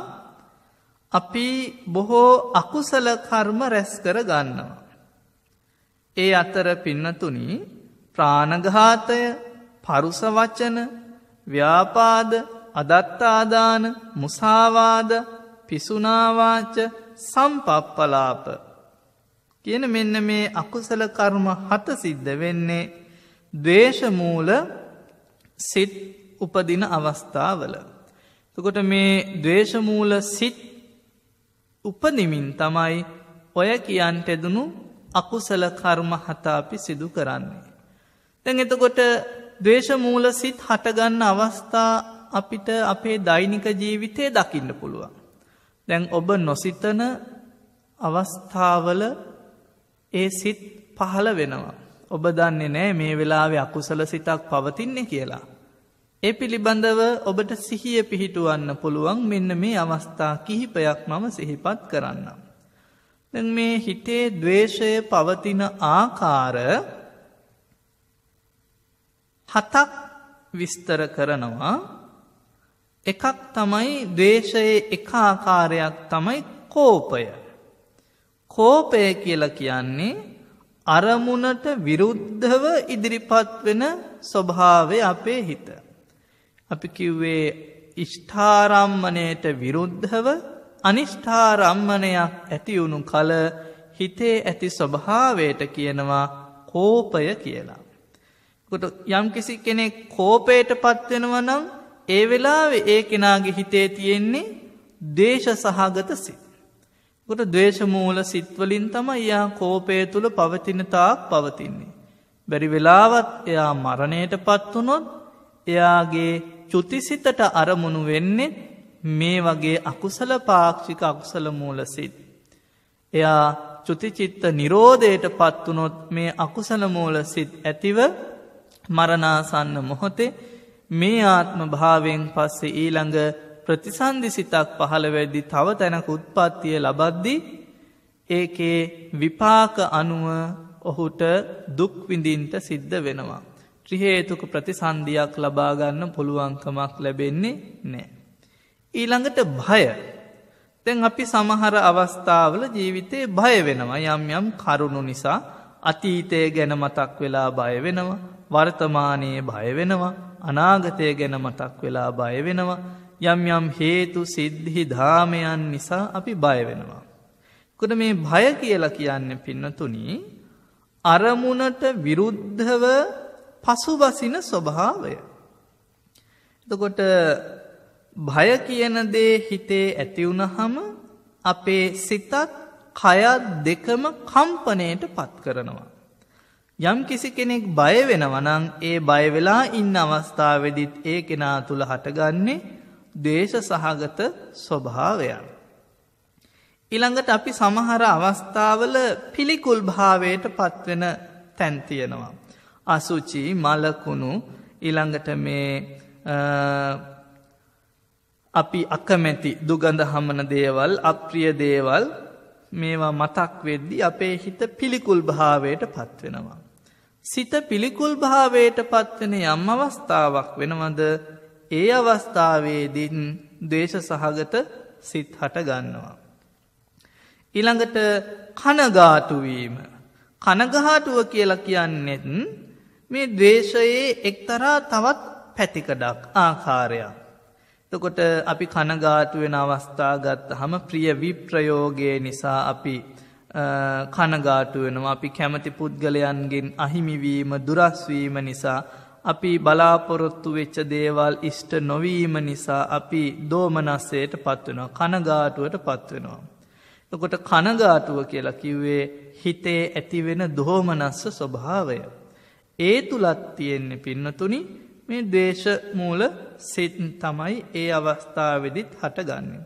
අපි බොහෝ අකුසල කර්ම රැස් කර ගන්නවා. ඒ අතර පින්නතුනි ප්‍රාණඝාතය පරුස වචන ව්‍යාපාද අදත්තාදාන මුසාවාද පිසුනාවාච සම්පප්පලාප කියන මෙන්න මේ අකුසල කර්ම හත සිද්ධ වෙන්නේ දේශමූල සිත් උපදින අවස්ථාවල. තකොට මේ දේශමූල සිත් උපනිමින් තමයි ඔය කියන්ට එදනු අකුසල කර්ම හතාපි සිදු කරන්නේ. තැන් එතකොට දේශමූල සිත් හටගන්න අවස්ථා අපිට අපේ දෛනික ජීවිතය දකින්න පුළුවන්. දැන් ඔබ නොසිතන අවස්ථාවල ඒ සිත් පහළ වෙනවා. ඔබ දන්නේ නෑ මේ වෙලාවේ අකුසල සිතක් පවතින්නේ කියලා. ඒ පිළිබඳව ඔබට සිහිය පිහිටුවන්න පුළුවන් මෙන්න මේ අවස්ථා කිහිපයක් මම සිහිපත් කරන්න. දැන් මේ හිතේ දවේශය පවතින ආකාර හතක් විස්තර කරනවා එකක් තමයි දේශයේ එක ආකාරයක් තමයි කෝපය. කෝපය කියල කියන්නේ අරමුණට විරුද්ධව ඉදිරිපත් වෙන ස්වභාවය අපේ හිත. අපි කිව්වේ ඉෂ්ඨාරම්මණයට විරුද්ධව අනිෂ්ඨාරම්මණයක් ඇතිවුණු කල හිතේ ඇති ස්වභාවයට කියනවා කෝපය කියලා. කොට යම්කිසි කෙනෙක් කෝපයට පත්වෙනව නම් ඒ වෙලා ඒ කෙනාගේ හිතේ තියෙන්නේ දේශ සහගත සිත්. ගොට දේශමූල සිත්වලින් තම එයා කෝපය තුළ පවතින තාක් පවතින්නේ. බැරි වෙලාවත් එයා මරණයට පත්වනොත් එයාගේ චුතිසිතට අරමුණු වෙන්නේ මේ වගේ අකුසල පාක්ෂික අකුසල මූලසිත්. එයා චුතිචිත්ත නිරෝධයට පත්වනොත් මේ අකුසල මූලසිත් ඇතිව මරණාසන්න මොහොතේ මේ ආත්ම භාවෙන් පස්සේ ඊළඟ ප්‍රතිසන්ධි සිතක් පහළවැද්දි තව තැනක උත්පත්තිය ලබද්දි ඒකේ විපාක අනුව ඔහුට දුක්විඳින්ට සිද්ධ වෙනවා. ත්‍රිහේතුක ප්‍රතිසන්ධයක් ලබාගන්න පුළුවන්කමක් ලැබෙන්නේ නෑ. ඊළඟට භය. තැන් අපි සමහර අවස්ථාවල ජීවිතයේ භය වෙනවා යම් යම් කරුණු නිසා අතීතය ගැන මතක් වෙලා බය වෙනවා වර්තමානයේ භය වෙනවා අනාගතය ගැන මතක් වෙලා බය වෙනවා යම් යම් හේතු සිද්ධි ධාමයන් නිසා අපි බය වෙනවා. කොට මේ භය කියලා කියන්න පින්නතුනි අරමුණට විරුද්ධව පසුබසින ස්වභාවය. එතකොට භය කියනදේ හිතේ ඇතිවුණහම අපේ සිතත් කයත් දෙකම කම්පනයට පත් කරනවා. යම් කිසි කෙනෙක් බය වෙනවනං ඒ බයවෙලා ඉන්න අවස්ථාවදිත් ඒ කෙනා තුළ හටගන්නේ දේශ සහගත ස්වභාවයන්. ඉළඟට අපි සමහර අවස්ථාවල පිළිකුල් භාවයට පත්වෙන තැන්තියෙනවා. අසුචි මලකුණු ඉළඟට මේ අපි අකමැති දුගඳ හමන දේවල් අප්‍රිය දේවල් මේවා මතක් වෙද්දි අපේ හිත පිළිකුල් භාවයට පත්වෙනවා. සිත පිළිකුල් භාවයට පත්වන යම් අවස්ථාවක් වෙනවද ඒ අවස්ථාවේදින් දේශ සහගත සිත් හට ගන්නවා. ඉළඟට කනගාටුවීම කනගහාටුව කියලා කියන්නෙත් මේ දේශයේ එක්තරා තවත් පැතිකඩක් ආකාරයක්. තකොට අපි කනගාටුවෙන අවස්ථා ගත්ත හම ප්‍රිය විප්‍රයෝගය නිසා අපි කනගාටු වෙනවා අපි කැමති පුද්ගලයන්ගෙන් අහිමිවීම දුරස්වීම නිසා අපි බලාපොරොත්තු වෙච්ච දේවල් ඉෂ්ට නොවීම නිසා අපි දෝමනස්සයට පත්වනවා කනගාටුවට පත්වෙනවා. එකොට කනගාටුව කියලා කිව්වේ හිතේ ඇතිවෙන දෝමනස්ස ස්වභාවය. ඒ තුළත් තියෙන්නේ පින්නතුනි මේ දේශමූල සිත් තමයි ඒ අවස්ථාවවෙදිත් හටගන්නේ.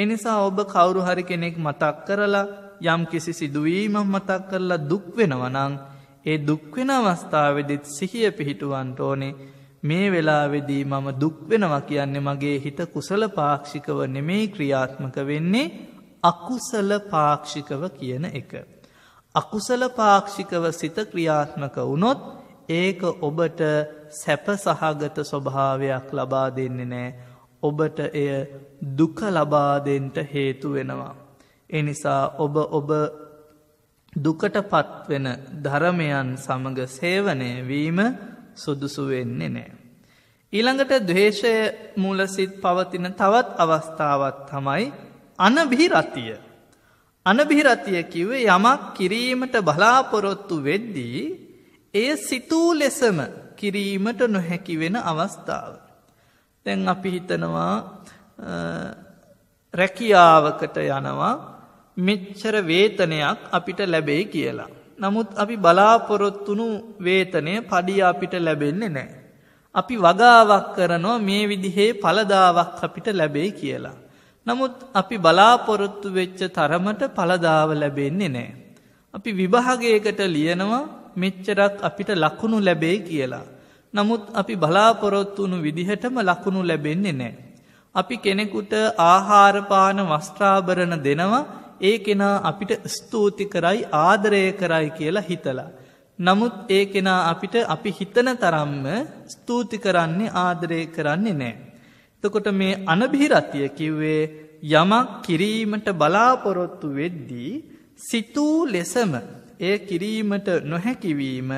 එනිසා ඔබ කවුරු හරි කෙනෙක් මතක් කරලා යම් කිසි සිදුවීමක් මතක් කරලා දුක්වෙනවනං ඒ දුක්වෙන අවස්ථාවදිත් සිහිය පිහිටුවන්ට ඕනේ මේ වෙලාවෙදී මම දුක්වෙනවා කියන්නේ මගේ හිත කුසල පාක්ෂිකව නෙමේ ක්‍රියාත්මක වෙන්නේ අකුසල පාක්ෂිකව කියන එක. අකුසල පාක්ෂිකව සිත ක්‍රියාත්මක වුනොත් ඒක ඔබට සැප සහගත ස්වභාවයක් ලබා දෙන්නේ නෑ ඔබට එය දුක ලබාදෙන්ට හේතු වෙනවා. එනිසා ඔබ ඔබ දුකට පත්වෙන ධරමයන් සමඟ සේවනය වීම සුදුසු වෙන්නේ නෑ. ඊළඟට දවේශය මූලසිත් පවතින තවත් අවස්ථාවත් තමයි අනභිරතිය. අනභිරතිය කිවේ යමක් කිරීමට බලාපොරොත්තු වෙද්දී එය සිතූ ලෙසම කිරීමට නොහැකි වෙන අවස්ථාව. තැන් අපි හිතනවා රැකියාවකට යනවා මෙච්චර වේතනයක් අපිට ලැබෙයි කියලා. නමුත් අපි බලාපොරොත්තුනු වේතනය පඩිය අපිට ලැබෙන්නේ නෑ. අපි වගාවක් කරනවා මේ විදිහේ පලදාවක් අපිට ලැබෙයි කියලා. නමුත් අපි බලාපොරොත්තු වෙච්ච තරමට පලදාව ලැබෙන්නේ නෑ. අපි විභාගයකට ලියනවා මෙච්චරක් අපිට ලකුණු ලැබේ කියලා. නමුත් අපි බලාපොරොත්තුුණු විදිහටම ලකුණු ලැබෙන්නේ නෑ. අපි කෙනෙකුට ආහාරපාන වස්ත්‍රාභරණ දෙනවා ඒ කෙනා අපිට ස්තුූති කරයි ආදරය කරයි කියලා හිතලා. නමුත් ඒ කෙනා අපිට අපි හිතන තරම්ම ස්තුූති කරන්නේ ආදරය කරන්නේ නෑ. තකොට මේ අනභිරතිය කිව්වේ යමක් කිරීමට බලාපොරොත්තු වෙද්දී සිතූ ලෙසම ඒ කිරීමට නොහැකිවීම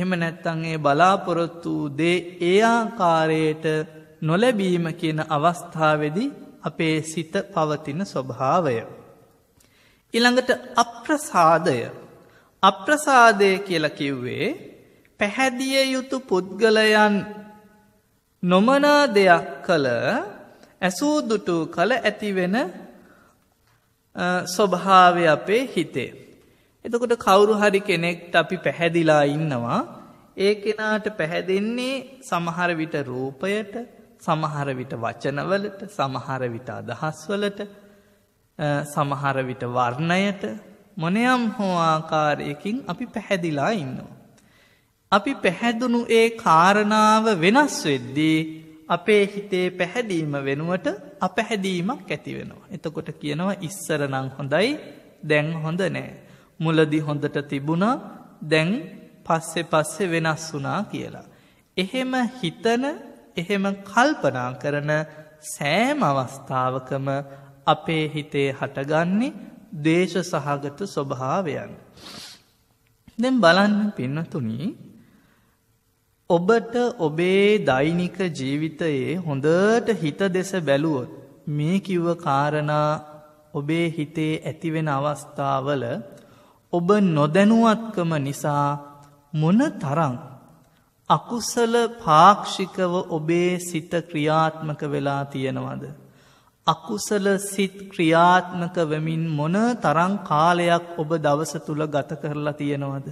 එම නැත්තන් ඒ බලාපොරොත්තු දේ ඒ ආකාරයට නොලැබීම කියන අවස්ථාවදි අපේ සිත පවතින ස්වභාවය. ඉළඟට අප්‍රසාදය අප්‍රසාදය කියල කිව්වේ පැහැදිය යුතු පුද්ගලයන් නොමනා දෙයක් කළ ඇසූදුටු කළ ඇතිවෙන ස්වභාවය අපේ හිතේ. එතකොට කවුරු හරි කෙනෙක්ට අපි පැහැදිලා ඉන්නවා ඒ කෙනාට පැහැදෙන්නේ සමහර විට රූපයට සමහර විට වචනවලට සමහර විට අදහස්වලට සමහරවිට වර්ණයට මොනයම් හෝ ආකාරයකින් අපි පැහැදිලා ඉන්නවා. අපි පැහැදුණු ඒ කාරණාව වෙනස් වෙද්දී අපේ හිතේ පැහැදීම වෙනුවට අපැහැදීමක් ඇතිවෙනවා. එතකොට කියනවා ඉස්සරනං හොඳයි දැන් හොඳ නෑ. මුලදි හොඳට තිබුණ දැන් පස්සෙ පස්සෙ වෙනස් වනා කියලා. එහෙම හිතන එහෙම කල්පනා කරන සෑම අවස්ථාවකම අපේ හිතේ හටගන්නේ දේශ සහගත ස්වභාවයන්. දෙම් බලන්න පින්නතුනී ඔබට ඔබේ දෛනික ජීවිතයේ හොඳට හිත දෙස බැලුවොත් මේ කිව්ව කාරණා ඔබේ හිතේ ඇතිවෙන අවස්ථාවල ඔබ නොදැනුවත්කම නිසා මොන තරං අකුසල පාක්ෂිකව ඔබේ සිත ක්‍රියාත්මක වෙලා තියෙනවද. අකුසල සිත් ක්‍රියාත්මක වෙමින් මොන තරං කාලයක් ඔබ දවස තුළ ගත කරලා තියෙනවද.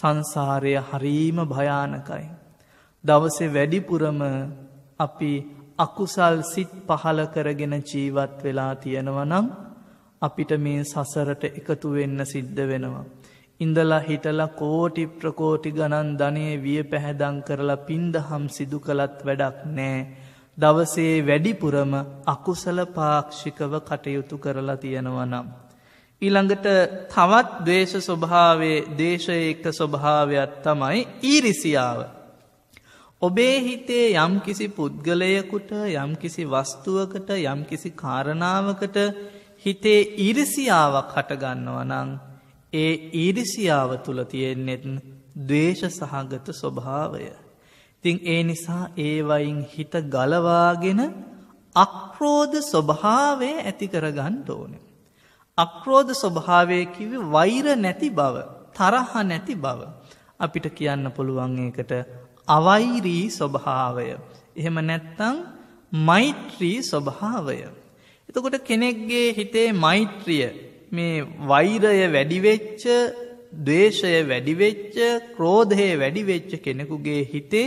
සංසාරය හරීම භයානකයි. දවසේ වැඩිපුරම අපි අකුසල් සිත් පහල කරගෙන ජීවත් වෙලා තියෙනවනම් අපිට මේ සසරට එකතු වෙන්න සිද්ධ වෙනවා. ඉඳලා හිටල කෝටි ප්‍රකෝටි ගණන් ධනය විය පැහැදං කරලා පින්දහම් සිදු කළත් වැඩක් නෑ. දවසේ වැඩිපුරම අකුසල පාක්ෂිකව කටයුතු කරලා තියෙනවා නම්. ඊළඟට තවත් දේශ ස්වභාවේ දේශය එක්ක ස්වභාවයක් තමයි ඊරිසියාව. ඔබේ හිතේ යම්කිසි පුද්ගලයකුට යම්කිසි වස්තුවකට යම්කිසි කාරණාවකට හිතේ ඉරිසියාවක් හටගන්නවනං ඒ ඊරිසියාව තුළ තියෙන්නෙත් දේශ සහගත ස්වභාවය. තින් ඒ නිසා ඒවයින් හිත ගලවාගෙන අක්‍රෝධ ස්වභාවය ඇති කරගන්න ඕන. අක්‍රෝධ ස්වභාවය කිව වෛර නැති බව තරහ නැති බව. අපිට කියන්න පුළුවන් ඒකට අවෛරී ස්වභාවය. එහෙම නැත්තං මෛත්‍රී ස්වභාවය. එතකොට කෙනෙක්ගේ හිතේ මෛත්‍රිය මේ වෛරය වැඩිවෙච්ච දේශය වැඩිවෙච්ච ක්‍රෝධය වැඩිවෙච්ච කෙනෙකුගේ හිතේ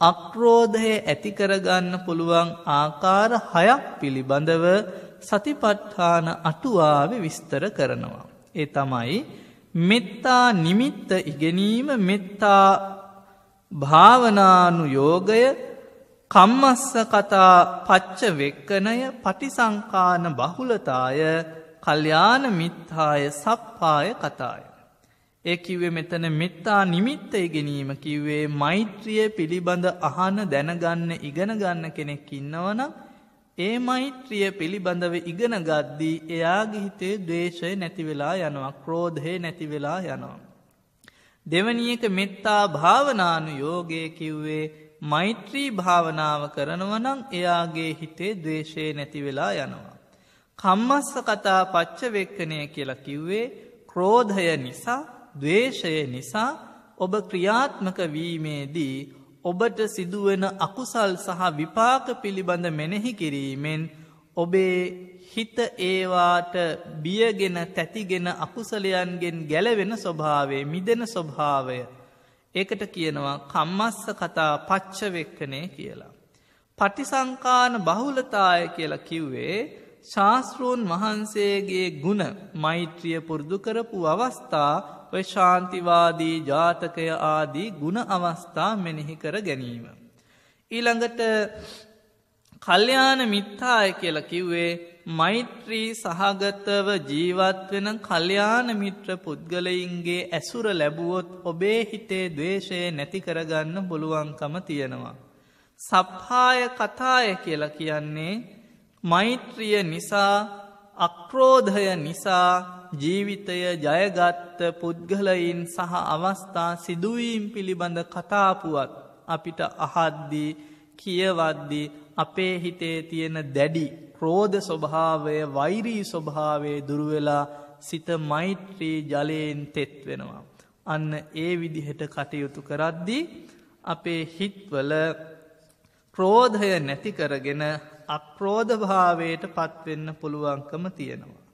අක්‍රෝධය ඇති කරගන්න පුළුවන් ආකාර හයක් පිළිබඳව සතිපට්ඨාන අටුවාව විස්තර කරනවා. ඒ තමයි මෙත්තා නිමිත්ත ඉගෙනීම මෙත්තා භාවනානු යෝගය කම්මස්ස කතා පච්ච වෙක්කනය පටිසංකාන බහුලතාය කල්්‍යාන මිත්හාය සප්පාය කතාය. ඒ කිව්වේ මෙතන මෙත්තා නිමිත්තයි ගැනීම කිව්වේ මෛත්‍රිය පිළිබඳ අහන දැනගන්න ඉගෙනගන්න කෙනෙක් ඉන්නවන ඒ මෛත්‍රිය පිළිබඳව ඉගෙන ගද්දී එයාගේ හිතේ දේශය නැතිවෙලා යනවා ක්‍රෝධය නැතිවෙලා යනවා. දෙවනියක මෙත්තා භාවනානු යෝගය කිව්වේ මෛත්‍රී භාවනාව කරනවනං එයාගේ හිතේ දවේශය නැතිවෙලා යනවා. කම්මස්ස කතා පච්චවෙක්කනය කියලා කිව්වේ ක්‍රෝධය නිසා දවේශය නිසා ඔබ ක්‍රියාත්මක වීමේදී ඔබට සිදුවන අකුසල් සහ විපාක පිළිබඳ මෙනෙහි කිරීමෙන් ඔබේ හිත ඒවාට බියගෙන තැතිගෙන අකුසලයන්ගෙන් ගැලවෙන ස්වභාවේ මිදෙන ස්වභාවය. ඒකට කියනවා කම්මස්ස කතා පච්චවෙක්කනේ කියලා. පටිසංකාන බහුලතාය කියලා කිව්වේ ශාස්තෘූන් වහන්සේගේ ගුණ මෛත්‍රිය පුරුදු කරපු අවස්ථා ඔය ශාන්තිවාදී ජාතකය ආදී ගුණ අවස්ථා මෙනෙහි කර ගැනීම. ඊළඟට කල්්‍යයාන මිත්තාය කියල කිව්වේ මෛත්‍රී සහගතව ජීවත්වෙන කල්්‍යයාන මිත්‍ර පුද්ගලයින්ගේ ඇසුර ලැබුවොත් ඔබේ හිතේ දවේශය නැති කරගන්න බොළුවන්කම තියෙනවා. සප්හාය කතාය කියලා කියන්නේ මෛත්‍රිය නිසා අක්‍රෝධය නිසා ජීවිතය ජයගත්ත පුද්ගලයින් සහ අවස්ථා සිදුවීම් පිළිබඳ කතාපුවත් අපිට අහද්දී කියවද්දී අපේ හිතේ තියෙන දැඩි ක්‍රෝධ ස්වභාවය වෛරී ස්වභාවේ දුරුවෙලා සිත මෛත්‍රී ජලයෙන් තෙත්වෙනවා. අන්න ඒ විදිහට කටයුතු කරද්දී අපේ හිත්වල ක්‍රෝධය නැතිකරගෙන අක්‍රෝධභාවයට පත්වෙන්න පුළුවන්කම තියෙනවා.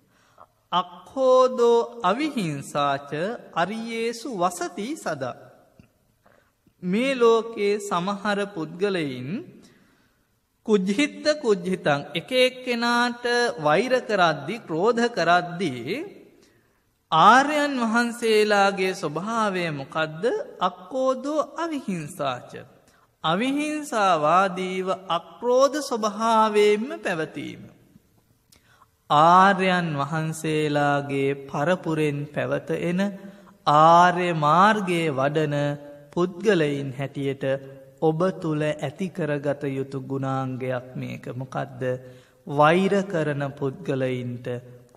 අක්හෝදෝ අවිහිංසාච අරියේසු වසති සදා. මේ ලෝකයේ සමහර පුද්ගලයින් කුජ්හිත්ත කුජ්හිතන් එක එක්කෙනාට වෛර කරද්දි ක්‍රෝධ කරද්දී ආර්යන් වහන්සේලාගේ ස්වභාවය මොකදද අක්කෝදෝ අවිහිංසාච. අවිහිංසාවාදීව අක්‍රෝධ ස්වභාවයෙන්ම පැවතීම. ආර්යන් වහන්සේලාගේ පරපුරෙන් පැවත එන ආර්ය මාර්ගයේ වඩන පුද්ගලයින් හැටියට ඔබ තුළ ඇතිකරගත යුතු ගුණාංගයක් මේක මොකදද වෛර කරන පුද්ගලයින්ට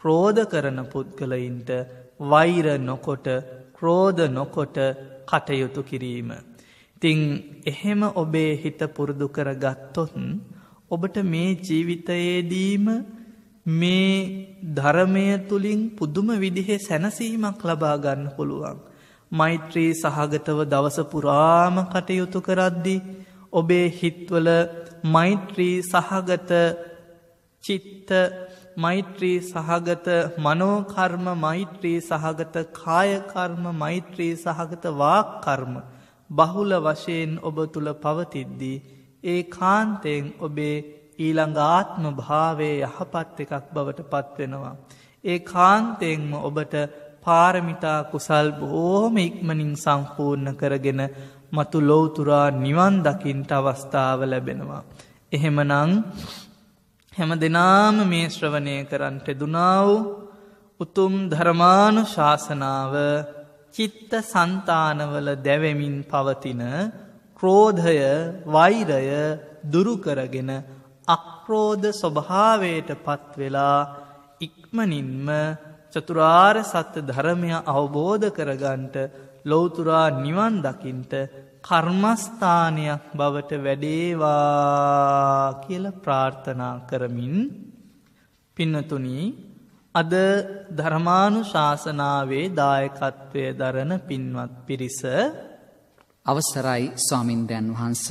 ක්‍රෝධ කරන පුද්ගලයින්ට වෛර නොකොට ක්‍රෝධ නොකොට කටයුතු කිරීම. තිං එහෙම ඔබේ හිත පුරුදු කර ගත්තොත් ඔබට මේ ජීවිතයේදීම මේ ධරමය තුළින් පුදුම විදිහේ සැනසීමක් ලබාගන්න පුළුවන්. මෛත්‍රී සහගතව දවසපුරාම කටයුතු කරද්දි ඔබේ හිත්වල මෛත්‍රී සහගත චිත්ත මෛත්‍රී සහගත මනෝකර්ම මෛත්‍රී සහගත කායකර්ම මෛත්‍රී සහගත වාක්කර්ම බහුල වශයෙන් ඔබ තුළ පවතිද්දී ඒ කාන්තයෙන් ඔබේ ඊළඟ ආත්ම භාවය යහපත් එකක් බවට පත්වෙනවා. ඒ කාන්තයෙන්ම ඔබට පාරමිතා කුසල් බොහෝම ඉක්මනින් සංපූර්ණ කරගෙන මතු ලෝතුරා නිවන් දකිින්ට අවස්ථාව ලැබෙනවා. එහෙමනං හැම දෙනාම මේ ශ්‍රවණය කරන්ට දුනාව උතුම් ධර්මානු ශාසනාව චිත්ත සන්තානවල දැවමින් පවතින ක්‍රෝධය වෛරය දුරුකරගෙන අක්‍රෝධ ස්වභාවයට පත්වෙලා ඉක්මනින්ම චතුරාර් සත්‍ය ධරමය අවබෝධ කරගන්ට ලොවතුරා නිවන් දකිින්ට කර්මස්ථානයක් බවට වැඩේවා කියල ප්‍රාර්ථනා කරමින් පින්නතුනී අද ධර්මානු ශාසනාවේ දායකත්වය දරන පින්වත් පිරිස අවසරයි ස්වාමින්දයන් වහන්ස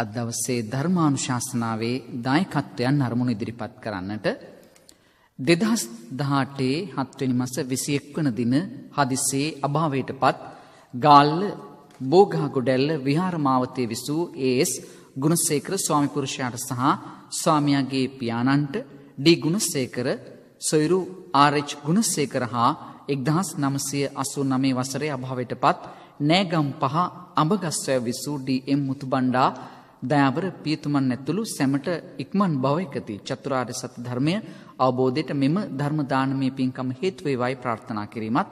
අද දවසේ ධර්මානුශාසනාවේ දායකත්වයන් අරමුණු ඉදිරිපත් කරන්නට 2018 7 වෙනි මාස 21 වන දින හදිසියේ අභාවයටපත් ගාල්ල බෝගහගොඩැල්ල විහාරමාවතේ විසූ ඒස් ගුණසේකර ස්වාමි පුරුෂයාට සහ ස්වාමියාගේ පියාණන්ට ඩී ගුණසේකර සොයුරු ආර්.එච්. ගුණසේකර හා 1989 වසරේ අභාවයටපත් නෑගම් පහ අඹගස්සය විසූ ඩී.එම්. මුතුබණ්ඩා දයාවර පියතුමන් ඇතුළු සැමට ඉක්මන් බව එකති චතුරාර්ය සත්‍ය ධර්මය අවබෝධයට මෙම ධර්මදානමය පින්කම හේතුවේවයි ප්‍රාර්ථනා කිරීමත්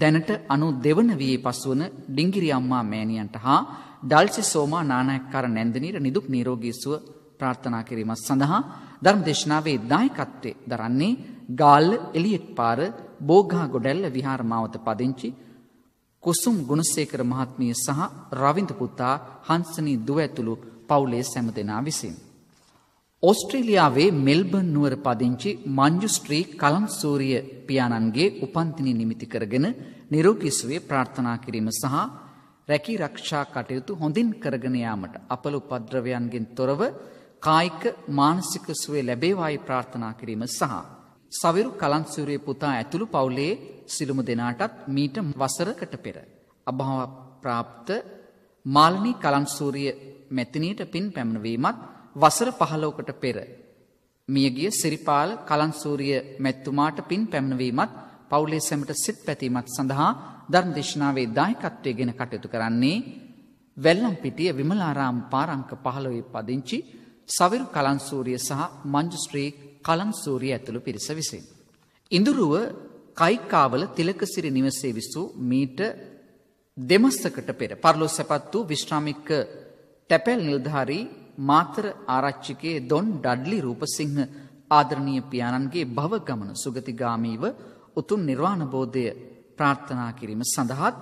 දැනට අනු දෙවන වී පස්වන ඩිංගිරි අම්මා මෑණියන්ට හා ඩල්සි සෝමා නානායක්කාර නැන්දනීර නිදුක් නිරෝගී සුව ප්‍රාර්ථනා කිරීමත් සඳහා ධර්මදේශනාවේ දායකත්වයේ දරන්නේ ගාල්ල එලියෙට් පාර බෝගා ගොඩැල්ල විහාර මාවත පදිංචි කුසුම් ගුණසේකර මහත්මිය සහ රවින්ද පුතා හංසනී දුව ඇතුළු පවුලේ සැම දෙනා විසින්. ඔස්ට්‍රේලියාවේ මෙල්බන් නුවර පදිංචි මංජුස්ත්‍රී කලන්සූරිය පියාණන්ගේ උපන්තිනි නිමිති කරගෙන නිරෝගීසුවේ ප්‍රාර්ථනා කිරීම සහ රැකී රක්ෂා කටයුතු හොඳින් කරගෙන යාමට අපල උපද්‍රවයන්ගෙන් තොරව කායික මානසික සුවේ ලැබේවායි ප්‍රාර්ථනා කිරීම සහ සවිරු කලන්සූරිය පුතා ඇතුළු පවුලේ සිළුම දෙනාටත් මීට වසරකට පෙර අභාව ප්‍රාප්ත මාලනී කලන්සූරිය මෙතනීට පින් පැමණවීමත් වසර පහලෝකට පෙර. මියගිය සිරිපාල කලන්සූරිය මැත්තුමාට පින් පැමණවීමත් පවුලේ සැමට සිත් පැතීමත් සඳහා ධර්මදේශනාවේ දායකත්වය ගෙන කටයුතු කරන්නේ වැල්ලම්පිටිය විමලාරාම් පාරංක පහළොවේ පදිංචි සවිරු කලන්සූරිය සහ මංජුස්ත්‍රී කලන්සූරිය ඇතුළු පිරිස විසින්. ඉඳුරුව කයිකාවල තිලකසිරි නිවසේ විසූ මීට දෙමස්සකට පෙර පරලොස් සැපත් වූ විශ්‍රාමික තැපැල් නිලධාරී මාතර ආරච්චිකේ දොන් ඩඩ්ලි රූපසිංහ ආදරණීය පියාණන්ගේ භව ගමන සුගතිගාමීව උතුම් නිර්වාණ බෝධය ප්‍රාර්ථනා කිරීම සඳහාත්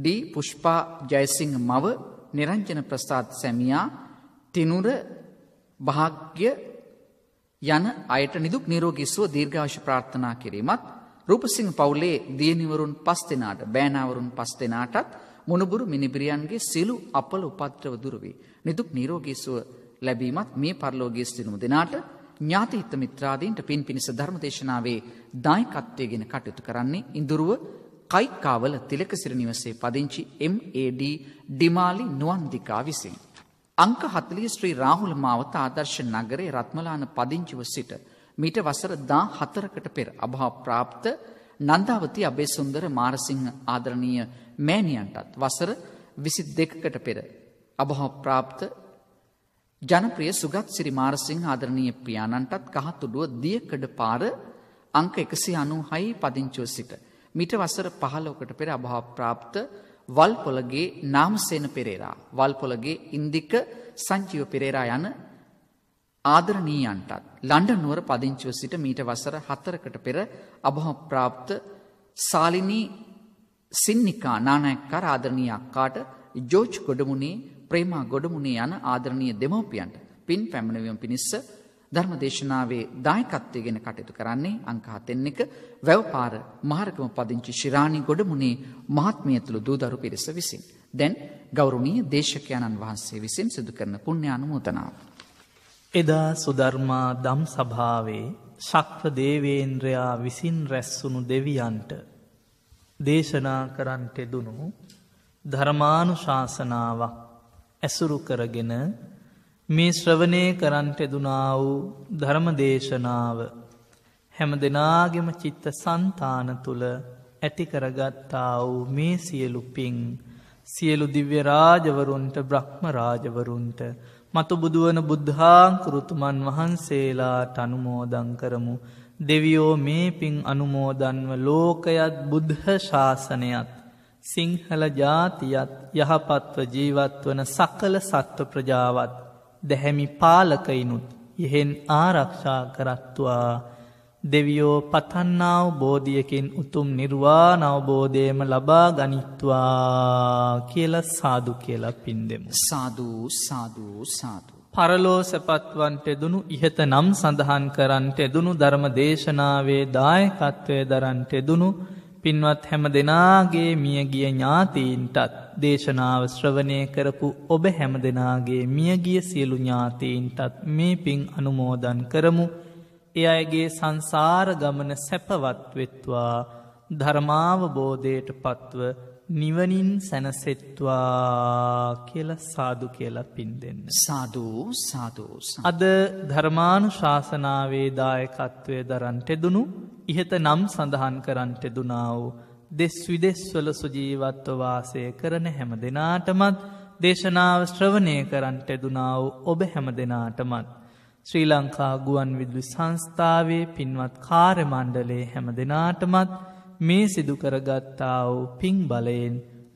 ඩී පුෂ්පා ජයසිංහ මව නිරංජන ප්‍රසාද් සැමියා තිනුර භාග්‍ය යන අයට නිදුක් නිරෝගී සුව දීර්ඝාෂ ප්‍රාර්ථනා කිරීමත් රූපසිංහ පවුලේ දියණිවරුන් පස් දෙනාට බෑනාවරුන් පස් දෙනාටත් මුණුබුරු මිනිබිරියන්ගේ සිළු අපල උපත්‍රව දුරවේ. නිදුක් නිරෝගී සුව ලැබීමත් මේ පරලෝකයේ සිටිනු දෙනාට ඥාති හිත මිත්‍රාදීන්ට පින් පිණිස ධර්ම දේශනාවේ දායකත්වයේගෙන කටයුතු කරන්නේ ඉඳුරුව කයිකාවල තිලකසිර නිවසේ පදිංචි MAD ඩිමාලි නුවන්දිකා විසින්. අංක 40 ශ්‍රී රාහුල මාවත ආදර්ශ නගරයේ රත්මලාන පදිංචිව සිට මීට වසර 14කට පෙර අභාව ප්‍රාප්ත නන්දාවති අබේ සුන්දර මාරසිංහ ආදරණීය මෑණියන්ටත් වසර විසි දෙකකට පෙර. අබහෝ ප්‍රාප්ත ජනප්‍රිය සුගත් සිරි මාරසිංහ ආදරණීය ප්‍රියාණන්ටත් කහතුඩුව දියකඩ පාර අංක එකසි අනු හයි පදිංචෝ සිට. මිට වසර පහලෝකට පෙර අභා ප්‍රාප්ත වල්පොලගේ නාමසේන පෙරේරා. වල්පොලගේ ඉන්දික සංචිව පෙරේරා යන ආදරණීයන්ටත් ලන්ඩන් නුවර පදිංචිව සිට මීට වසර 4කට පෙර අභාප්‍රාප්ත ශාලිනී සින්නිකා නානායක්කාර ආදරණීය අක්කාට ජෝර්ජ් ගොඩමුණේ ප්‍රේමා ගොඩමුණේ යන ආදරණීය දෙමව්පියන්ට පින් පැමිණවීම පිණිස ධර්මදේශනාවේ දායකත්වයගෙන කටයුතු කරන්නේ අංක 7න් එක වැවපාර මහරකම පදිංචි ශිරාණි ගොඩමුණේ මහත්මියතුළු දූදරු පිරිස විසින් දැන් ගෞරවනීය දේශකයන්න් වහන්සේ විසින් සිදු කරන පුණ්‍ය අනුමෝදනාව එදා සුධර්මා දම් සභාවේ ශක්ව දේවේන්ද්‍රයා විසින් රැස්සුණු දෙවියන්ට දේශනා කරන්ට එදුණු ධර්මානු ශාසනාවක් ඇසුරු කරගෙන මේ ශ්‍රවනය කරන්ට එදුනා වූ ධර්මදේශනාව හැම දෙනාගෙම චිත්ත සන්තාන තුළ ඇතිකරගත්තා වූ මේ සියලු පින් සියලු දිව්‍ය රාජවරුන්ට බ්‍රහ්ම රාජවරුන්ට මතු බුදුවන බුද්ධාංකෘතුමන් වහන්සේලාට අනුමෝදං කරමු. දෙවියෝ මේ පින් අනුමෝදන්ව ලෝකයත් බුද්ධ ශාසනයත්. සිංහල ජාතියත් යහපත්ව ජීවත්වන සකල සත්ව ප්‍රජාවත් දැහැමි පාලකයිනුත් යෙහෙන් ආරක්ෂා කරත්වා. දෙවියෝ පතන්නාව බෝධියකින් උතුම් නිර්වාණ අවබෝධයම ලබා ගනිත්වා කියල සාදු කියලා පින් දෙමු. සාධූ සාධූ සාධ. පරලෝසපත්වන්ට එදුණු ඉහත නම් සඳහන් කරන්ට එදුණු ධර්ම දේශනාවේ දායකත්වය දරන්ට එදුණු පින්වත් හැම දෙනාගේ මියගිය ඥාතීන්ටත් දේශනාව ශ්‍රවනය කරපු ඔබ හැම දෙනාගේ මියගිය සියලු ඥාතීන්ටත් මේ පින් අනුමෝදන් කරමු. එ අයගේ සංසාර ගමන සැපවත් වෙත්වා ධර්මාවබෝධයට පත්ව නිවනින් සැනසෙත්වා කියල සාදු කියලා පින් දෙන්න. සාදූ සාදූ. අද ධර්මානු ශාසනාවේ දායකත්වය දරන්ටෙදනු ඉහත නම් සඳහන් කරන්ටෙදුනාව. දෙස් විදෙස්වල සුජීවත්ව වාසය කරන හැම දෙනාටමත් දේශනාව ශ්‍රවණය කරන්ටෙදුනාව ඔබ හැම දෙනාටමත්. ශ්‍රී ලංකා ගුවන් විදුලි සංස්ථාවේ පින්වත් කාරමණ්ඩලේ හැම දෙනාටමත් මේ සිදුකරගත්තාව පින් බලයෙන්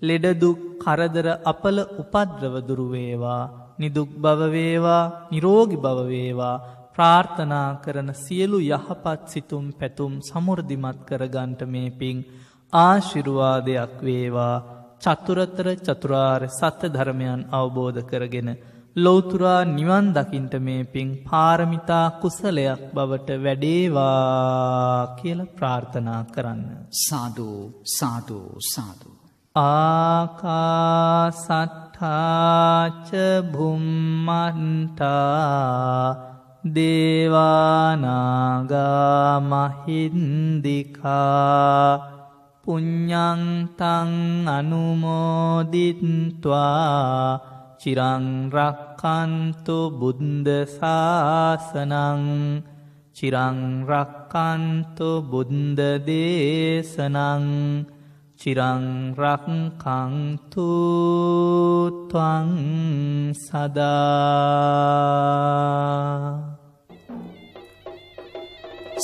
ලෙඩදුක් කරදර අපල උපද්‍රවදුරුවේවා නිදුක් බවවේවා නිරෝගි බවවේවා ප්‍රාර්ථනා කරන සියලු යහපත් සිතුම් පැතුම් සමුෘධිමත් කරගන්ට මේ පින් ආශිරුවාදයක් වේවා චතුරතර චතුරාර් සත්‍ය ධර්මයන් අවබෝධ කරගෙන ලොවතුරා නිවන් දකිින්ට මේ පින් පාරමිතා කුසලයක් බවට වැඩේවා කියල ප්‍රාර්ථනා කරන්න. සාධූ සාධූ සාධූ. ආකාසට්ඨාච බුම්මන්ටා දේවානාගා මහින්දිකා පුඤ්ඥන්තන් අනුමෝදිත්වා චිරංරක්කන්තු බුද්ධ සාසනං චිරංරක්කන්තු බුද්ධ දේශනං චිරංරක්කංතුත්වං සදා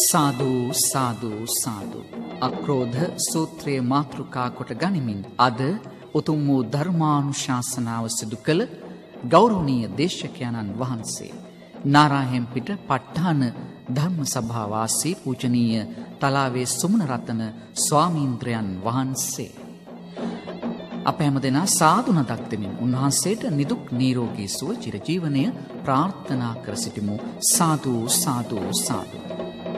සාධූ සාධූ සාධූ අක්‍රෝධ සූත්‍රය මාතෘකා කොට ගනිමින් අද උතුම් වූ ධර්මානුශාසනාව සිදු කළ ගෞරවනීය දේශකයන්න් වහන්සේ. නාරාහෙම්පිට පට්ඨාන ධර්ම සභාවාසී පූජනීය තලාවේ සුමනරතන ස්වාමීන්ද්‍රයන් වහන්සේ. අප හැමදෙනා සාදුන දක් දෙමින් උන්වහන්සේට නිදුක් නිරෝගී සුව චිරජීවනය ප්‍රාර්ථනා කර සිටිමු. සාදු සාදු සාදු.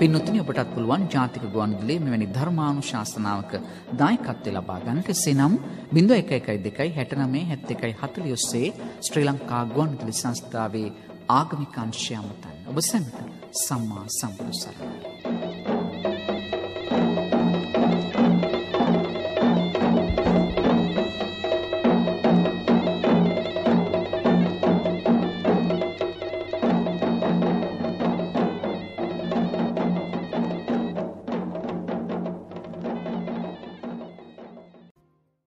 පින්නතුනි ඔබටත් පුළුවන් ජාතික ගුවන්විදුලියේ මෙවැනි ධර්මානුශාසනාවක දායකත්වය ලබා ගන්නට එසේනම් 0112697140 ඔස්සේ ශ්‍රී ලංකා ගුවන්විදුලි සංස්ථාවේ ආගමික අංශය අමතන්න ඔබ සැමට සම්මා සම්බුදු සරණයි